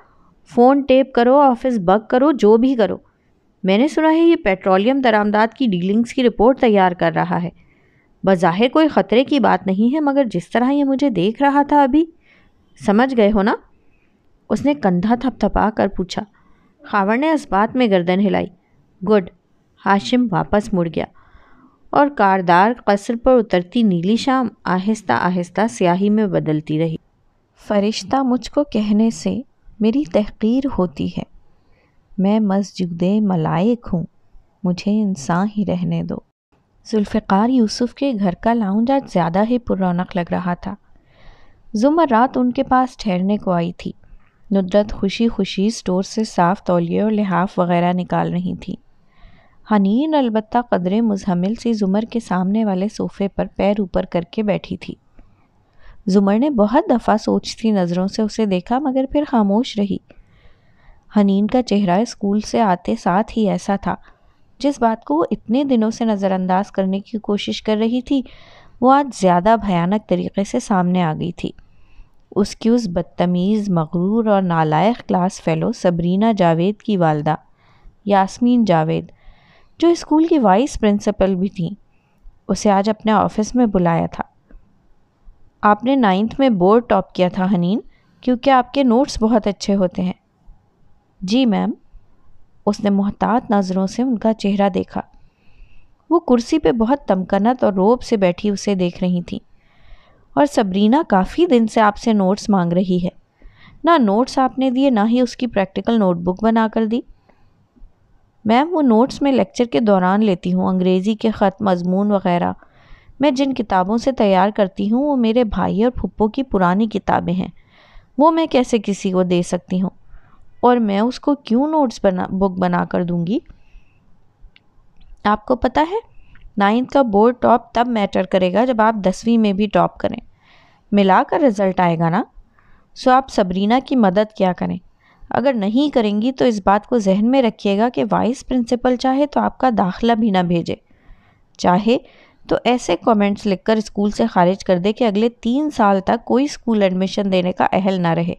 फ़ोन टेप करो ऑफिस बग करो जो भी करो मैंने सुना है ये पेट्रोलियम दरामदाद की डीलिंग्स की रिपोर्ट तैयार कर रहा है बज़ाहिर कोई ख़तरे की बात नहीं है मगर जिस तरह ये मुझे देख रहा था अभी समझ गए हो ना उसने कंधा थपथपा कर पूछा खावर ने इस बात में गर्दन हिलाई गुड हाशिम वापस मुड़ गया और कारदार कसर पर उतरती नीली शाम आहिस्ता आहिस्ता स्याही में बदलती रही फ़रिश्ता मुझको कहने से मेरी तहक़ीर होती है मैं मस्जिद मलाइक हूँ मुझे इंसान ही रहने दो जुल्फ़ार यूसुफ़ के घर का लाउंज आज ज़्यादा ही पुरौनक लग रहा था जुमर रात उनके पास ठहरने को आई थी नुदरत खुशी खुशी स्टोर से साफ़ तौलिए और लिहाफ वगैरह निकाल रही थी हनीन अलबत्ता कदरे मुजहमिल सी जुमर के सामने वाले सोफ़े पर पैर ऊपर करके बैठी थी जुमर ने बहुत दफ़ा सोचती नज़रों से उसे देखा मगर फिर खामोश रही हनीन का चेहरा स्कूल से आते साथ ही ऐसा था जिस बात को वो इतने दिनों से नज़रअंदाज करने की कोशिश कर रही थी वो आज ज़्यादा भयानक तरीके से सामने आ गई थी उसकी उस बदतमीज़ मगरूर और नालायक क्लास फेलो सबरीना जावेद की वालदा यास्मीन जावेद जो स्कूल की वाइस प्रिंसिपल भी थी उसे आज अपने ऑफिस में बुलाया था आपने नाइन्थ में बोर्ड टॉप किया था हनीन क्योंकि आपके नोट्स बहुत अच्छे होते हैं जी मैम उसने मोहतात नज़रों से उनका चेहरा देखा वो कुर्सी पे बहुत तमकनत और रोब से बैठी उसे देख रही थी और सबरीना काफ़ी दिन से आपसे नोट्स मांग रही है ना नोट्स आपने दिए ना ही उसकी प्रैक्टिकल नोटबुक बना कर दी मैम वो नोट्स में लेक्चर के दौरान लेती हूँ अंग्रेज़ी के ख़त मजमून वगैरह मैं जिन किताबों से तैयार करती हूँ वो मेरे भाई और फुप्पो की पुरानी किताबें हैं वो मैं कैसे किसी को दे सकती हूँ और मैं उसको क्यों नोट्स बना बुक बना कर दूँगी आपको पता है नाइन्थ का बोर्ड टॉप तब मैटर करेगा जब आप दसवीं में भी टॉप करें मिलाकर रिजल्ट आएगा ना सो आप सबरीना की मदद क्या करें अगर नहीं करेंगी तो इस बात को जहन में रखिएगा कि वाइस प्रिंसिपल चाहे तो आपका दाखला भी ना भेजे चाहे तो ऐसे कमेंट्स लिखकर स्कूल से खारिज कर दे कि अगले तीन साल तक कोई स्कूल एडमिशन देने का अहल ना रहे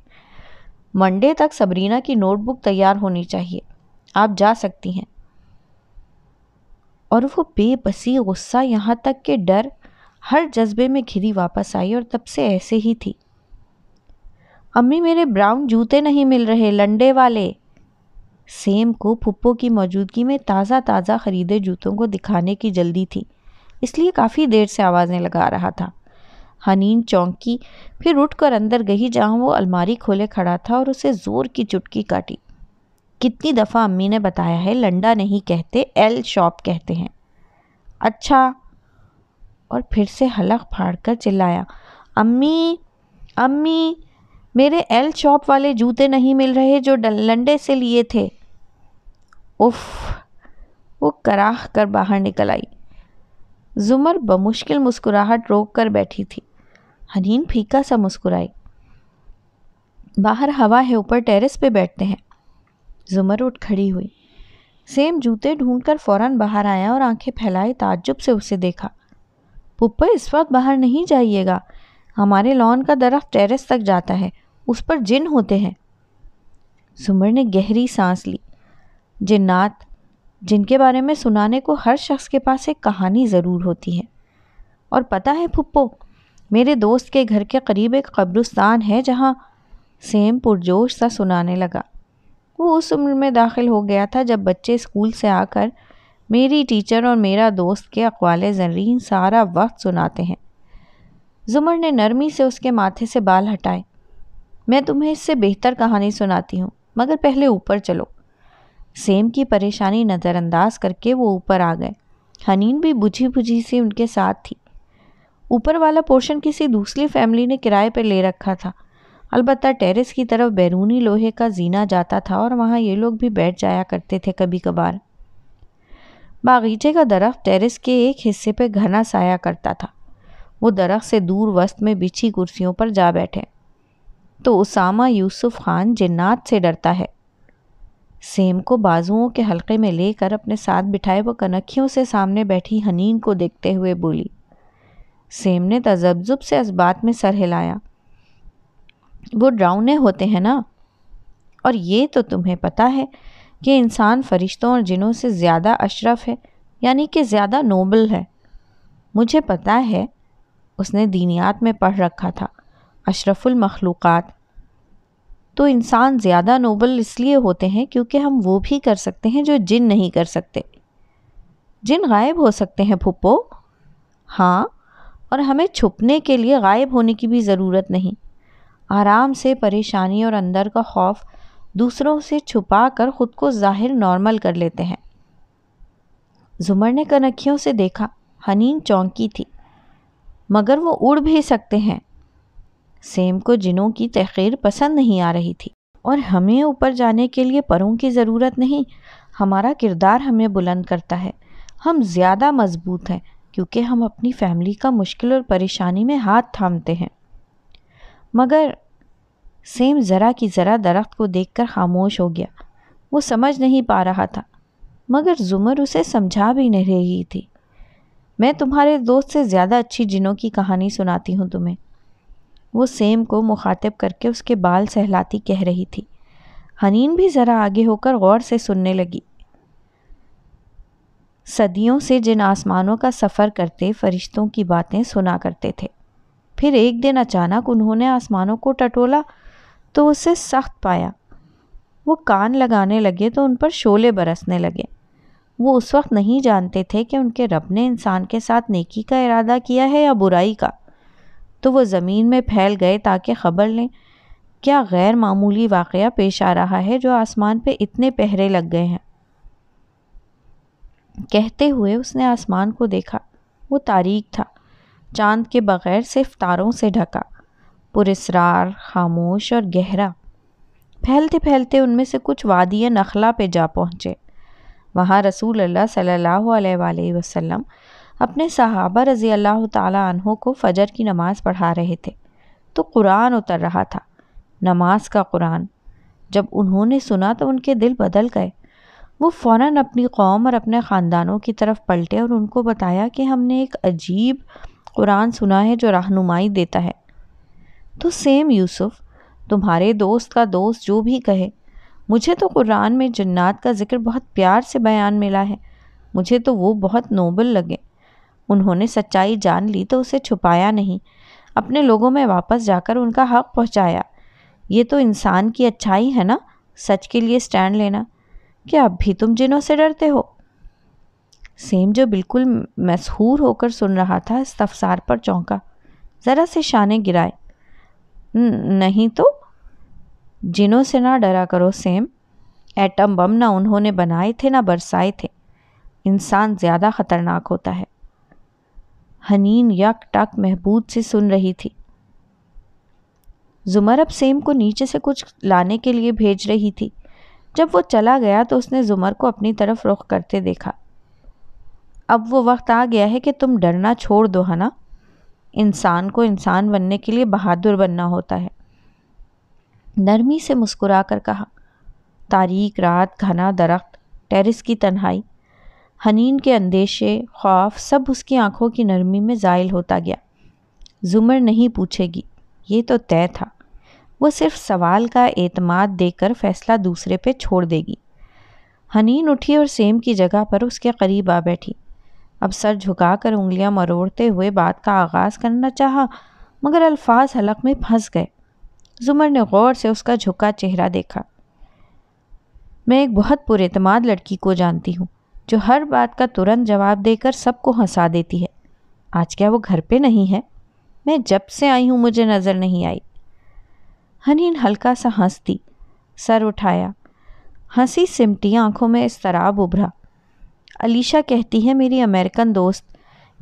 मंडे तक सबरीना की नोटबुक तैयार होनी चाहिए आप जा सकती हैं और वो बेबसी गुस्सा यहाँ तक के डर हर जज्बे में घिरी वापस आई और तब से ऐसे ही थी अम्मी मेरे ब्राउन जूते नहीं मिल रहे लंडे वाले सेम को फुप्पो की मौजूदगी में ताज़ा ताज़ा ख़रीदे जूतों को दिखाने की जल्दी थी इसलिए काफ़ी देर से आवाज़ें लगा रहा था हनीन चौंकी फिर उठकर अंदर गई जहाँ वो अलमारी खोले खड़ा था और उसे ज़ोर की चुटकी काटी कितनी दफ़ा अम्मी ने बताया है लंडा नहीं कहते एल शॉप कहते हैं अच्छा और फिर से हलक फाड़ कर चिल्लाया अम्मी अम्मी मेरे एल शॉप वाले जूते नहीं मिल रहे जो लंडे से लिए थे उफ वो कराह कर बाहर निकल आई जुमर बमुश्किल मुस्कुराहट रोक कर बैठी थी हनीन फीका सा मुस्कुराई बाहर हवा है ऊपर टेरेस पे बैठते हैं जुमर उठ खड़ी हुई सेम जूते ढूंढकर फौरन बाहर आया और आंखें फैलाए ताज्जुब से उसे देखा पुप्पा इस वक्त बाहर नहीं जाइएगा हमारे लॉन का दरख्त टेरेस तक जाता है उस पर जिन होते हैं जुमर ने गहरी सांस ली जिन्नात जिनके बारे में सुनाने को हर शख्स के पास एक कहानी ज़रूर होती है और पता है पुप्पो मेरे दोस्त के घर के करीब एक कब्रस्तान है जहाँ सेम पुरजोश सा सुनाने लगा वो उस उम्र में दाखिल हो गया था जब बच्चे स्कूल से आकर मेरी टीचर और मेरा दोस्त के अकवाल जर्रीन सारा वक्त सुनाते हैं जुमर ने नरमी से उसके माथे से बाल हटाए मैं तुम्हें इससे बेहतर कहानी सुनाती हूँ मगर पहले ऊपर चलो सेम की परेशानी नज़रअंदाज करके वो ऊपर आ गए हनीन भी बुझी बुझी सी उनके साथ थी ऊपर वाला पोर्शन किसी दूसरी फैमिली ने किराए पर ले रखा था अलबत्त टेरेस की तरफ बैरूनी लोहे का जीना जाता था और वहाँ ये लोग भी बैठ जाया करते थे कभी कभार बागीचे का दरख्त टेरेस के एक हिस्से पर घना साया करता था वो दरख्त से दूर वस्त में बिछी कुर्सियों पर जा बैठे तो उसामा यूसुफ खान जिन्नात से डरता है सेम को बाजुओं के हलके में लेकर अपने साथ बिठाए वो कनखियों से सामने बैठी हनीन को देखते हुए बोली सेम ने तजब्जुब से इस बात में सर हिलाया वो ड्राउने होते हैं ना और ये तो तुम्हें पता है कि इंसान फरिश्तों और जिनों से ज़्यादा अशरफ है यानी कि ज़्यादा नोबल है मुझे पता है उसने दीनियात में पढ़ रखा था अशरफुल अशरफुलमखलूक़ तो इंसान ज़्यादा नोबल इसलिए होते हैं क्योंकि हम वो भी कर सकते हैं जो जिन नहीं कर सकते जिन गायब हो सकते हैं फुप्पो हाँ और हमें छुपने के लिए गायब होने की भी ज़रूरत नहीं आराम से परेशानी और अंदर का खौफ दूसरों से छुपा कर ख़ुद को ज़ाहिर नॉर्मल कर लेते हैं जुमर ने कनखियों से देखा हनीन चौंकी थी मगर वो उड़ भी सकते हैं सेम को जिनों की तहरीर पसंद नहीं आ रही थी और हमें ऊपर जाने के लिए परों की ज़रूरत नहीं हमारा किरदार हमें बुलंद करता है हम ज़्यादा मजबूत हैं क्योंकि हम अपनी फैमिली का मुश्किल और परेशानी में हाथ थामते हैं मगर सेम ज़रा की ज़रा दरख्त को देखकर खामोश हो गया वो समझ नहीं पा रहा था मगर जुमर उसे समझा भी नहीं रही थी मैं तुम्हारे दोस्त से ज़्यादा अच्छी जिनों की कहानी सुनाती हूँ तुम्हें वो सेम को मुखातिब करके उसके बाल सहलाती कह रही थी हनीन भी ज़रा आगे होकर गौर से सुनने लगी सदियों से जिन आसमानों का सफ़र करते फरिश्तों की बातें सुना करते थे फिर एक दिन अचानक उन्होंने आसमानों को टटोला तो उसे सख्त पाया वो कान लगाने लगे तो उन पर शोले बरसने लगे वो उस वक्त नहीं जानते थे कि उनके रब ने इंसान के साथ नेकी का इरादा किया है या बुराई का तो वो ज़मीन में फैल गए ताकि ख़बर लें क्या गैर मामूली वाक़ पेश आ रहा है जो आसमान पे इतने पहरे लग गए हैं कहते हुए उसने आसमान को देखा वो तारीख था चांद के बग़ैर सिर्फ तारों से ढका पुरस्रार खामोश और गहरा फैलते फैलते उनमें से कुछ वादिय नखला पे जा पहुँचे वहाँ रसूल अल्लाह सल्लल्लाहु अलैहि वसल्लम अपने सहाबा रज़ी अल्लाह तहों को फ़जर की नमाज़ पढ़ा रहे थे तो कुरान उतर रहा था नमाज का कुरान जब उन्होंने सुना तो उनके दिल बदल गए वो फ़ौर अपनी कौम और अपने ख़ानदानों की तरफ पलटे और उनको बताया कि हमने एक अजीब कुरान सुना है जो रहनुमाई देता है तो सेम यूसुफ़ तुम्हारे दोस्त का दोस्त जो भी कहे मुझे तो कुरान में जन्नात का ज़िक्र बहुत प्यार से बयान मिला है मुझे तो वो बहुत नोबल लगे उन्होंने सच्चाई जान ली तो उसे छुपाया नहीं अपने लोगों में वापस जाकर उनका हक पहुंचाया ये तो इंसान की अच्छाई है ना सच के लिए स्टैंड लेना क्या अब भी तुम जिनों से डरते हो सेम जो बिल्कुल मशहूर होकर सुन रहा था इस तफसार पर चौंका ज़रा से शाने गिराए नहीं तो जिनों से ना डरा करो सेम एटम बम ना उन्होंने बनाए थे ना बरसाए थे इंसान ज़्यादा ख़तरनाक होता है हनीन यक टक महबूद से सुन रही थी जुमर अब सेम को नीचे से कुछ लाने के लिए भेज रही थी जब वो चला गया तो उसने जुमर को अपनी तरफ रुख करते देखा अब वो वक्त आ गया है कि तुम डरना छोड़ दो है ना इंसान को इंसान बनने के लिए बहादुर बनना होता है नरमी से मुस्कुरा कर कहा तारीख रात घना दरख्त टेरिस की तन्हाई हनीन के अंदेशे खौफ सब उसकी आंखों की नरमी में ज़ायल होता गया जुमर नहीं पूछेगी ये तो तय था वो सिर्फ सवाल का एतमाद देकर फैसला दूसरे पे छोड़ देगी हनीन उठी और सेम की जगह पर उसके करीब आ बैठी अब सर झुकाकर उंगलियां मरोड़ते हुए बात का आगाज़ करना चाहा मगर अल्फाज हलक में फंस गए जुमर ने गौर से उसका झुका चेहरा देखा मैं एक बहुत पुरमाद लड़की को जानती हूँ जो हर बात का तुरंत जवाब देकर सबको हंसा देती है आज क्या वो घर पे नहीं है मैं जब से आई हूँ मुझे नज़र नहीं आई हनीन हल्का सा हंसती सर उठाया हंसी सिमटी आंखों में तराब उभरा अलीशा कहती है मेरी अमेरिकन दोस्त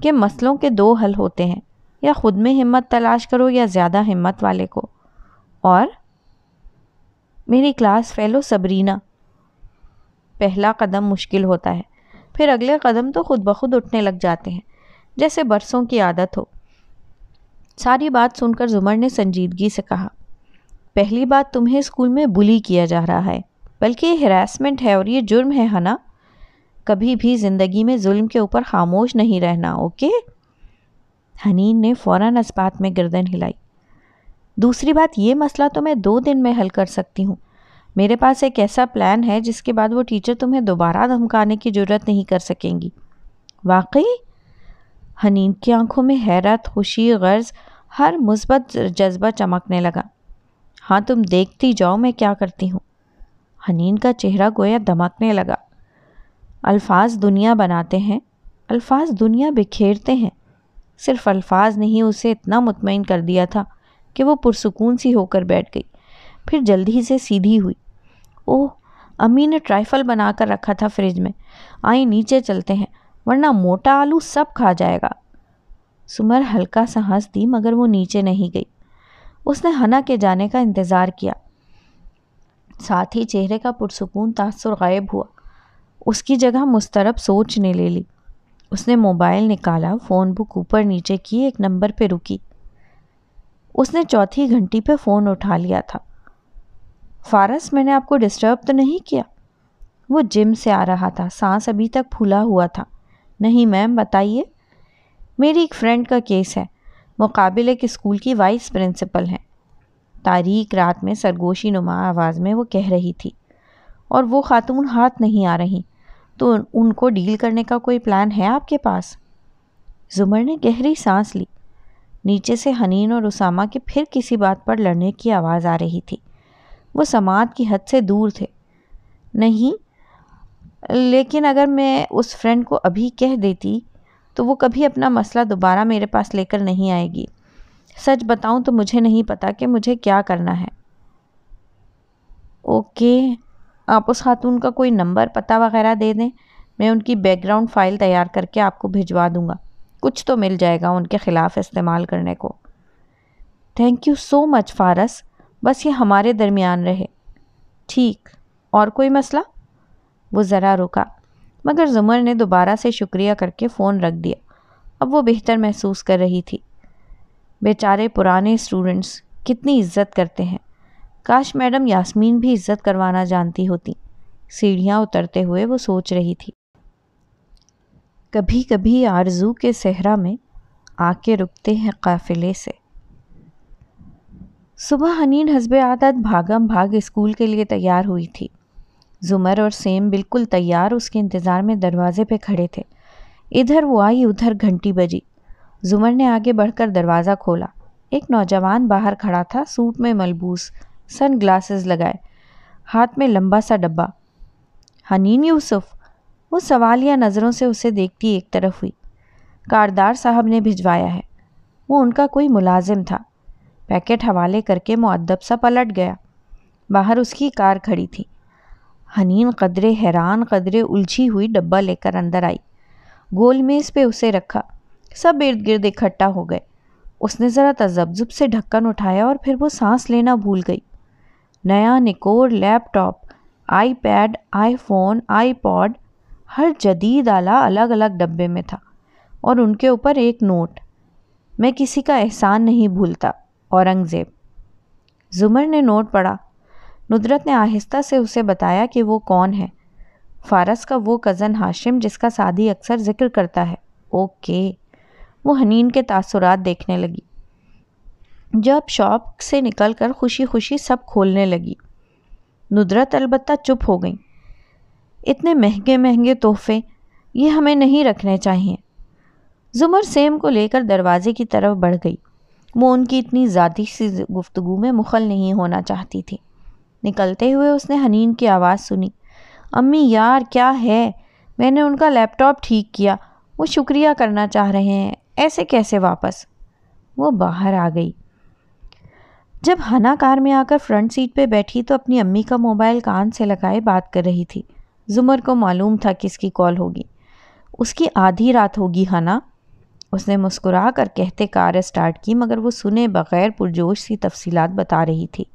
के मसलों के दो हल होते हैं या ख़ुद में हिम्मत तलाश करो या ज़्यादा हिम्मत वाले को और मेरी क्लास फेलो सबरीना पहला कदम मुश्किल होता है फिर अगले कदम तो खुद ब खुद उठने लग जाते हैं जैसे बरसों की आदत हो सारी बात सुनकर जुमर ने संजीदगी से कहा पहली बात तुम्हें स्कूल में बुली किया जा रहा है बल्कि ये हरासमेंट है और ये जुर्म है हना कभी भी ज़िंदगी में जुल्म के ऊपर खामोश नहीं रहना ओके हनीन ने फ़ौरन इस्पात में गर्दन हिलाई दूसरी बात ये मसला तो मैं दो दिन में हल कर सकती हूँ मेरे पास एक ऐसा प्लान है जिसके बाद वो टीचर तुम्हें दोबारा धमकाने की ज़रूरत नहीं कर सकेंगी वाकई हनीम की आंखों में हैरत खुशी गर्ज हर मुस्बत जज्बा चमकने लगा हाँ तुम देखती जाओ मैं क्या करती हूँ हनीन का चेहरा गोया धमकने लगा अल्फाज दुनिया बनाते हैं अल्फाज दुनिया बिखेरते हैं सिर्फ अल्फाज ने ही उसे इतना मुतमिन कर दिया था कि वो पुरसकून सी होकर बैठ गई फिर जल्दी से सीधी हुई ओह अम्मी ने ट्राइफल बना कर रखा था फ्रिज में आई नीचे चलते हैं वरना मोटा आलू सब खा जाएगा सुमर हल्का सा हंस दी मगर वो नीचे नहीं गई उसने हना के जाने का इंतज़ार किया साथ ही चेहरे का पुरसकून तासुर गायब हुआ उसकी जगह मुस्तरब सोच ने ले ली उसने मोबाइल निकाला फ़ोन बुक ऊपर नीचे की एक नंबर पर रुकी उसने चौथी घंटी पे फ़ोन उठा लिया था फारस मैंने आपको डिस्टर्ब तो नहीं किया वो जिम से आ रहा था सांस अभी तक फूला हुआ था नहीं मैम बताइए मेरी एक फ्रेंड का केस है मुकाबिल एक स्कूल की वाइस प्रिंसिपल हैं तारीख रात में सरगोशी नुमा आवाज़ में वो कह रही थी और वो खातून हाथ नहीं आ रही तो उनको डील करने का कोई प्लान है आपके पास जुमर ने गहरी सांस ली नीचे से हनीन और उसामा के फिर किसी बात पर लड़ने की आवाज़ आ रही थी वो समाज की हद से दूर थे नहीं लेकिन अगर मैं उस फ्रेंड को अभी कह देती तो वो कभी अपना मसला दोबारा मेरे पास लेकर नहीं आएगी सच बताऊं तो मुझे नहीं पता कि मुझे क्या करना है ओके आप उस खातून का कोई नंबर पता वगैरह दे दें मैं उनकी बैकग्राउंड फ़ाइल तैयार करके आपको भिजवा दूंगा कुछ तो मिल जाएगा उनके ख़िलाफ़ इस्तेमाल करने को थैंक यू सो मच फारस बस ये हमारे दरमियान रहे ठीक और कोई मसला वो ज़रा रुका मगर जुमर ने दोबारा से शुक्रिया करके फ़ोन रख दिया अब वो बेहतर महसूस कर रही थी बेचारे पुराने स्टूडेंट्स कितनी इज्जत करते हैं काश मैडम यास्मीन भी इज्जत करवाना जानती होती सीढ़ियाँ उतरते हुए वो सोच रही थी कभी कभी आरजू के सहरा में आके रुकते हैं काफिले से सुबह हनीन हसब आदत भागम भाग स्कूल के लिए तैयार हुई थी जुमर और सेम बिल्कुल तैयार उसके इंतज़ार में दरवाजे पे खड़े थे इधर वो आई उधर घंटी बजी जुमर ने आगे बढ़कर दरवाज़ा खोला एक नौजवान बाहर खड़ा था सूट में मलबूस सन ग्लासेस लगाए हाथ में लंबा सा डब्बा हनीन यूसुफ वो सवालिया नज़रों से उसे देखती एक तरफ हुई कारदार साहब ने भिजवाया है वो उनका कोई मुलाजिम था पैकेट हवाले करके मुद्दब सा पलट गया बाहर उसकी कार खड़ी थी हनीन कदरे हैरान कदरे उलझी हुई डब्बा लेकर अंदर आई गोल मेज़ पे उसे रखा सब इर्द गिर्द इकट्ठा हो गए उसने ज़रा तजब्जुब से ढक्कन उठाया और फिर वो सांस लेना भूल गई नया निकोर लैपटॉप आईपैड, आईफोन, आईपॉड हर जदीद आला अलग अलग डब्बे में था और उनके ऊपर एक नोट मैं किसी का एहसान नहीं भूलता औरंगज़ेब जुमर ने नोट पढ़ा नुदरत ने आहिस्ता से उसे बताया कि वो कौन है फारस का वो कज़न हाशिम जिसका सादी अक्सर जिक्र करता है ओके वो हनीन के तासुरात देखने लगी जब शॉप से निकलकर खुशी खुशी सब खोलने लगी नुदरत अलबत्ता चुप हो गई इतने महंगे महंगे तोहफे ये हमें नहीं रखने चाहिए जुमर सेम को लेकर दरवाजे की तरफ बढ़ गई वो उनकी इतनी ज़ाती सी गुफ्तु में मुखल नहीं होना चाहती थी निकलते हुए उसने हनीन की आवाज़ सुनी अम्मी यार क्या है मैंने उनका लैपटॉप ठीक किया वो शुक्रिया करना चाह रहे हैं ऐसे कैसे वापस वो बाहर आ गई जब हना कार में आकर फ्रंट सीट पे बैठी तो अपनी अम्मी का मोबाइल कान से लगाए बात कर रही थी जुमर को मालूम था किसकी कॉल होगी उसकी आधी रात होगी हना उसने मुस्कुरा कर कहते कार स्टार्ट की मगर वो सुने बगैर पुरजोश सी तफसीलात बता रही थी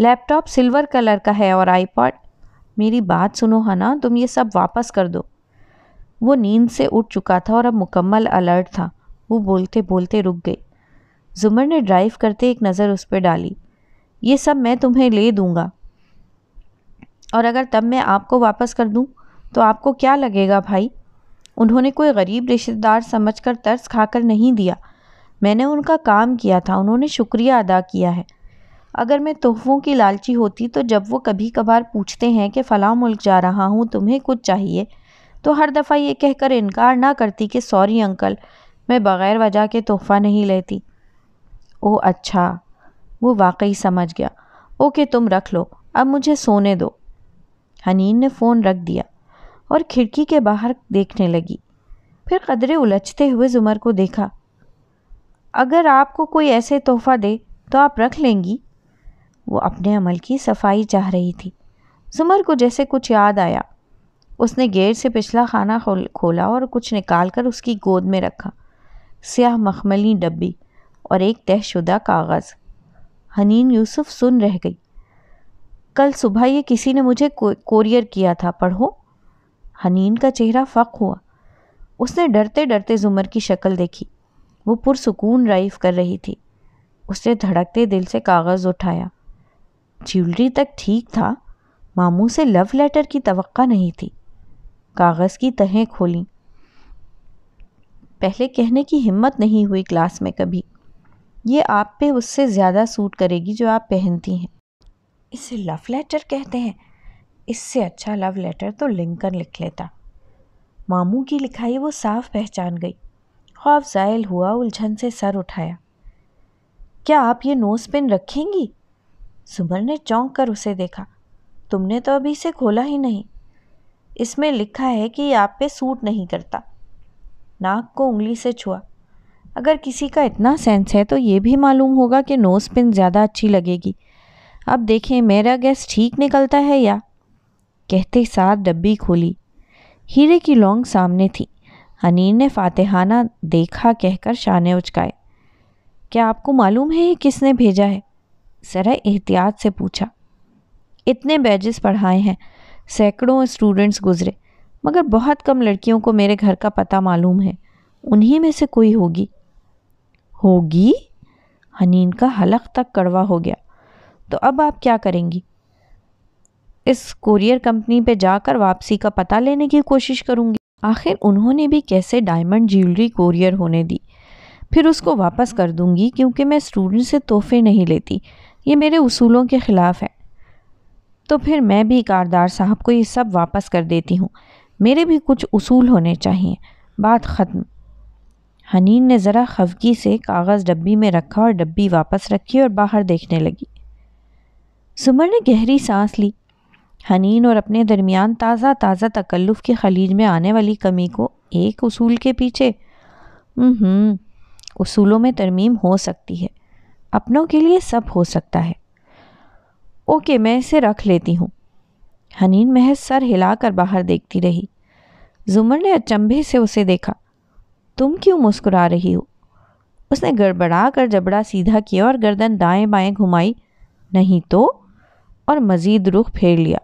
लैपटॉप सिल्वर कलर का है और आईपॉड मेरी बात सुनो हना तुम ये सब वापस कर दो वो नींद से उठ चुका था और अब मुकम्मल अलर्ट था वो बोलते बोलते रुक गई जुमर ने ड्राइव करते एक नज़र उस पर डाली ये सब मैं तुम्हें ले दूँगा और अगर तब मैं आपको वापस कर दूँ तो आपको क्या लगेगा भाई उन्होंने कोई गरीब रिश्तेदार समझकर तर्स खाकर नहीं दिया मैंने उनका काम किया था उन्होंने शुक्रिया अदा किया है अगर मैं तोहफ़ों की लालची होती तो जब वो कभी कभार पूछते हैं कि फ़लाँ मुल्क जा रहा हूँ तुम्हें कुछ चाहिए तो हर दफ़ा ये कहकर इनकार ना करती कि सॉरी अंकल मैं बग़ैर वजह के तोहफ़ा नहीं लेती ओह अच्छा वो वाकई समझ गया ओके तुम रख लो अब मुझे सोने दो हनीन ने फ़ोन रख दिया और खिड़की के बाहर देखने लगी फिर कदरे उलझते हुए जुमर को देखा अगर आपको कोई ऐसे तोहफ़ा दे तो आप रख लेंगी वो अपने अमल की सफाई चाह रही थी जुमर को जैसे कुछ याद आया उसने गेट से पिछला खाना खोला और कुछ निकाल कर उसकी गोद में रखा स्याह मखमली डब्बी और एक तहशुदा कागज़ हनीन यूसुफ सुन रह गई कल सुबह ये किसी ने मुझे को, कोरियर किया था पढ़ो हनीन का चेहरा फ़क हुआ उसने डरते डरते जुमर की शक्ल देखी वो पुरसकून राइफ कर रही थी उसने धड़कते दिल से कागज़ उठाया ज्वेलरी तक ठीक था मामू से लव लेटर की तवक्का नहीं थी कागज़ की तहें खोली पहले कहने की हिम्मत नहीं हुई क्लास में कभी ये आप पे उससे ज़्यादा सूट करेगी जो आप पहनती हैं इसे लव लेटर कहते हैं इससे अच्छा लव लेटर तो लिंकन लिख लेता मामू की लिखाई वो साफ पहचान गई खौफ जायल हुआ उलझन से सर उठाया क्या आप ये नोज पिन रखेंगी सुमर ने चौंक कर उसे देखा तुमने तो अभी इसे खोला ही नहीं इसमें लिखा है कि ये आप पे सूट नहीं करता नाक को उंगली से छुआ अगर किसी का इतना सेंस है तो ये भी मालूम होगा कि नोज पिन ज़्यादा अच्छी लगेगी अब देखें मेरा गैस ठीक निकलता है या कहते साथ डब्बी खोली हीरे की लौंग सामने थी अनिल ने फातेहाना देखा कहकर शाने उचकाए क्या आपको मालूम है ये किसने भेजा है सरा एहतियात से पूछा इतने बैजेस पढ़ाए हैं सैकड़ों स्टूडेंट्स गुजरे मगर बहुत कम लड़कियों को मेरे घर का पता मालूम है उन्हीं में से कोई होगी होगी हनीन का हलक तक कड़वा हो गया तो अब आप क्या करेंगी इस कुरियर कंपनी पे जाकर वापसी का पता लेने की कोशिश करूँगी आखिर उन्होंने भी कैसे डायमंड ज्वेलरी कुरियर होने दी फिर उसको वापस कर दूंगी क्योंकि मैं स्टूडेंट से तोहफे नहीं लेती ये मेरे उसूलों के ख़िलाफ़ है तो फिर मैं भी कारदार साहब को ये सब वापस कर देती हूँ मेरे भी कुछ उसूल होने चाहिए बात ख़त्म हनीन ने ज़रा खफगी से कागज़ डब्बी में रखा और डब्बी वापस रखी और बाहर देखने लगी सुमर ने गहरी सांस ली हनीन और अपने दरमियान ताज़ा ताज़ा तकल्लुफ़ के खलीज में आने वाली कमी को एक उसूल के पीछे उसूलों में तरमीम हो सकती है अपनों के लिए सब हो सकता है ओके मैं इसे रख लेती हूँ हनीन महज सर हिलाकर बाहर देखती रही जुमर ने अचंभे से उसे देखा तुम क्यों मुस्कुरा रही हो उसने गड़बड़ा कर जबड़ा सीधा किया और गर्दन दाएं बाएं घुमाई नहीं तो और मज़ीद रुख फेर लिया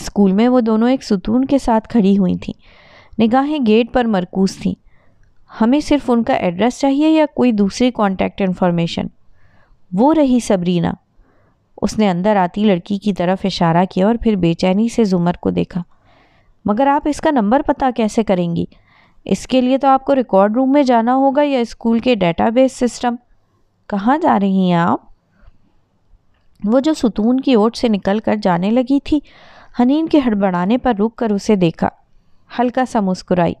स्कूल में वो दोनों एक सुतून के साथ खड़ी हुई थीं निगाहें गेट पर मरकूज थीं हमें सिर्फ उनका एड्रेस चाहिए या कोई दूसरी कॉन्टैक्ट इन्फॉर्मेशन वो रही सबरीना उसने अंदर आती लड़की की तरफ इशारा किया और फिर बेचैनी से जुमर को देखा मगर आप इसका नंबर पता कैसे करेंगी इसके लिए तो आपको रिकॉर्ड रूम में जाना होगा या स्कूल के डेटाबेस सिस्टम कहाँ जा रही हैं आप वो जो सुतून की ओट से निकल कर जाने लगी थी हनीन के हड़बड़ाने पर रुक कर उसे देखा हल्का सा मुस्कुराई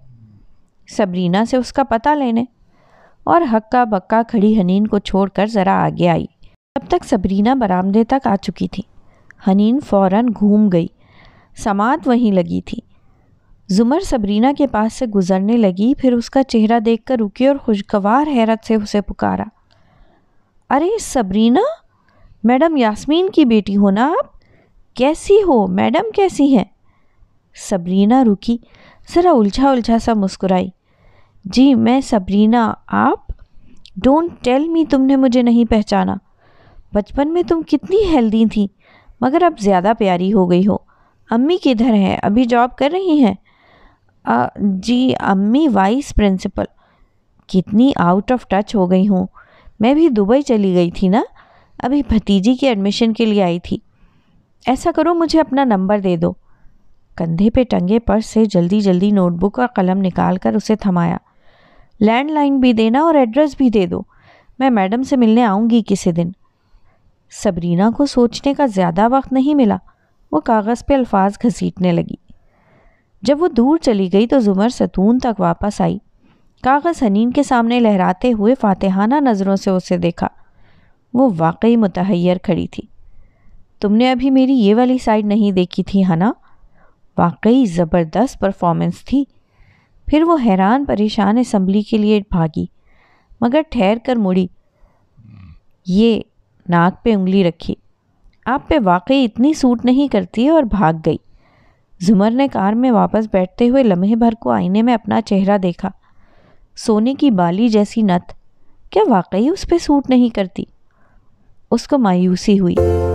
सबरीना से उसका पता लेने और हक्का बक्का खड़ी हनीन को छोड़कर ज़रा आगे आई तब तक सबरीना बरामदे तक आ चुकी थी हनीन फौरन घूम गई समात वहीं लगी थी जुमर सबरीना के पास से गुजरने लगी फिर उसका चेहरा देखकर रुकी और खुशगवार हैरत से उसे पुकारा अरे सबरीना मैडम यास्मीन की बेटी हो ना आप कैसी हो मैडम कैसी हैं सबरीना रुकी ज़रा उलझा उलझा सा मुस्कुराई जी मैं सबरीना आप डोंट टेल मी तुमने मुझे नहीं पहचाना बचपन में तुम कितनी हेल्दी थी मगर अब ज़्यादा प्यारी हो गई हो अम्मी किधर हैं अभी जॉब कर रही हैं जी अम्मी वाइस प्रिंसिपल कितनी आउट ऑफ टच हो गई हूँ मैं भी दुबई चली गई थी ना अभी भतीजी के एडमिशन के लिए आई थी ऐसा करो मुझे अपना नंबर दे दो कंधे पे टंगे पर्स से जल्दी जल्दी नोटबुक और कलम निकाल कर उसे थमाया लैंडलाइन भी देना और एड्रेस भी दे दो मैं मैडम से मिलने आऊँगी किसी दिन सबरीना को सोचने का ज़्यादा वक्त नहीं मिला वो कागज़ पे अल्फाज घसीटने लगी जब वो दूर चली गई तो जुमर सतून तक वापस आई कागज़ हनीन के सामने लहराते हुए फ़ातेहाना नज़रों से उसे देखा वो वाकई मुतहैर खड़ी थी तुमने अभी मेरी ये वाली साइड नहीं देखी थी है ना वाकई ज़बरदस्त परफॉर्मेंस थी फिर वो हैरान परेशान असम्बली के लिए भागी मगर ठहर कर मुड़ी ये नाक पे उंगली रखी आप पे वाकई इतनी सूट नहीं करती और भाग गई जुमर ने कार में वापस बैठते हुए लम्हे भर को आईने में अपना चेहरा देखा सोने की बाली जैसी नत क्या वाकई उस पर सूट नहीं करती उसको मायूसी हुई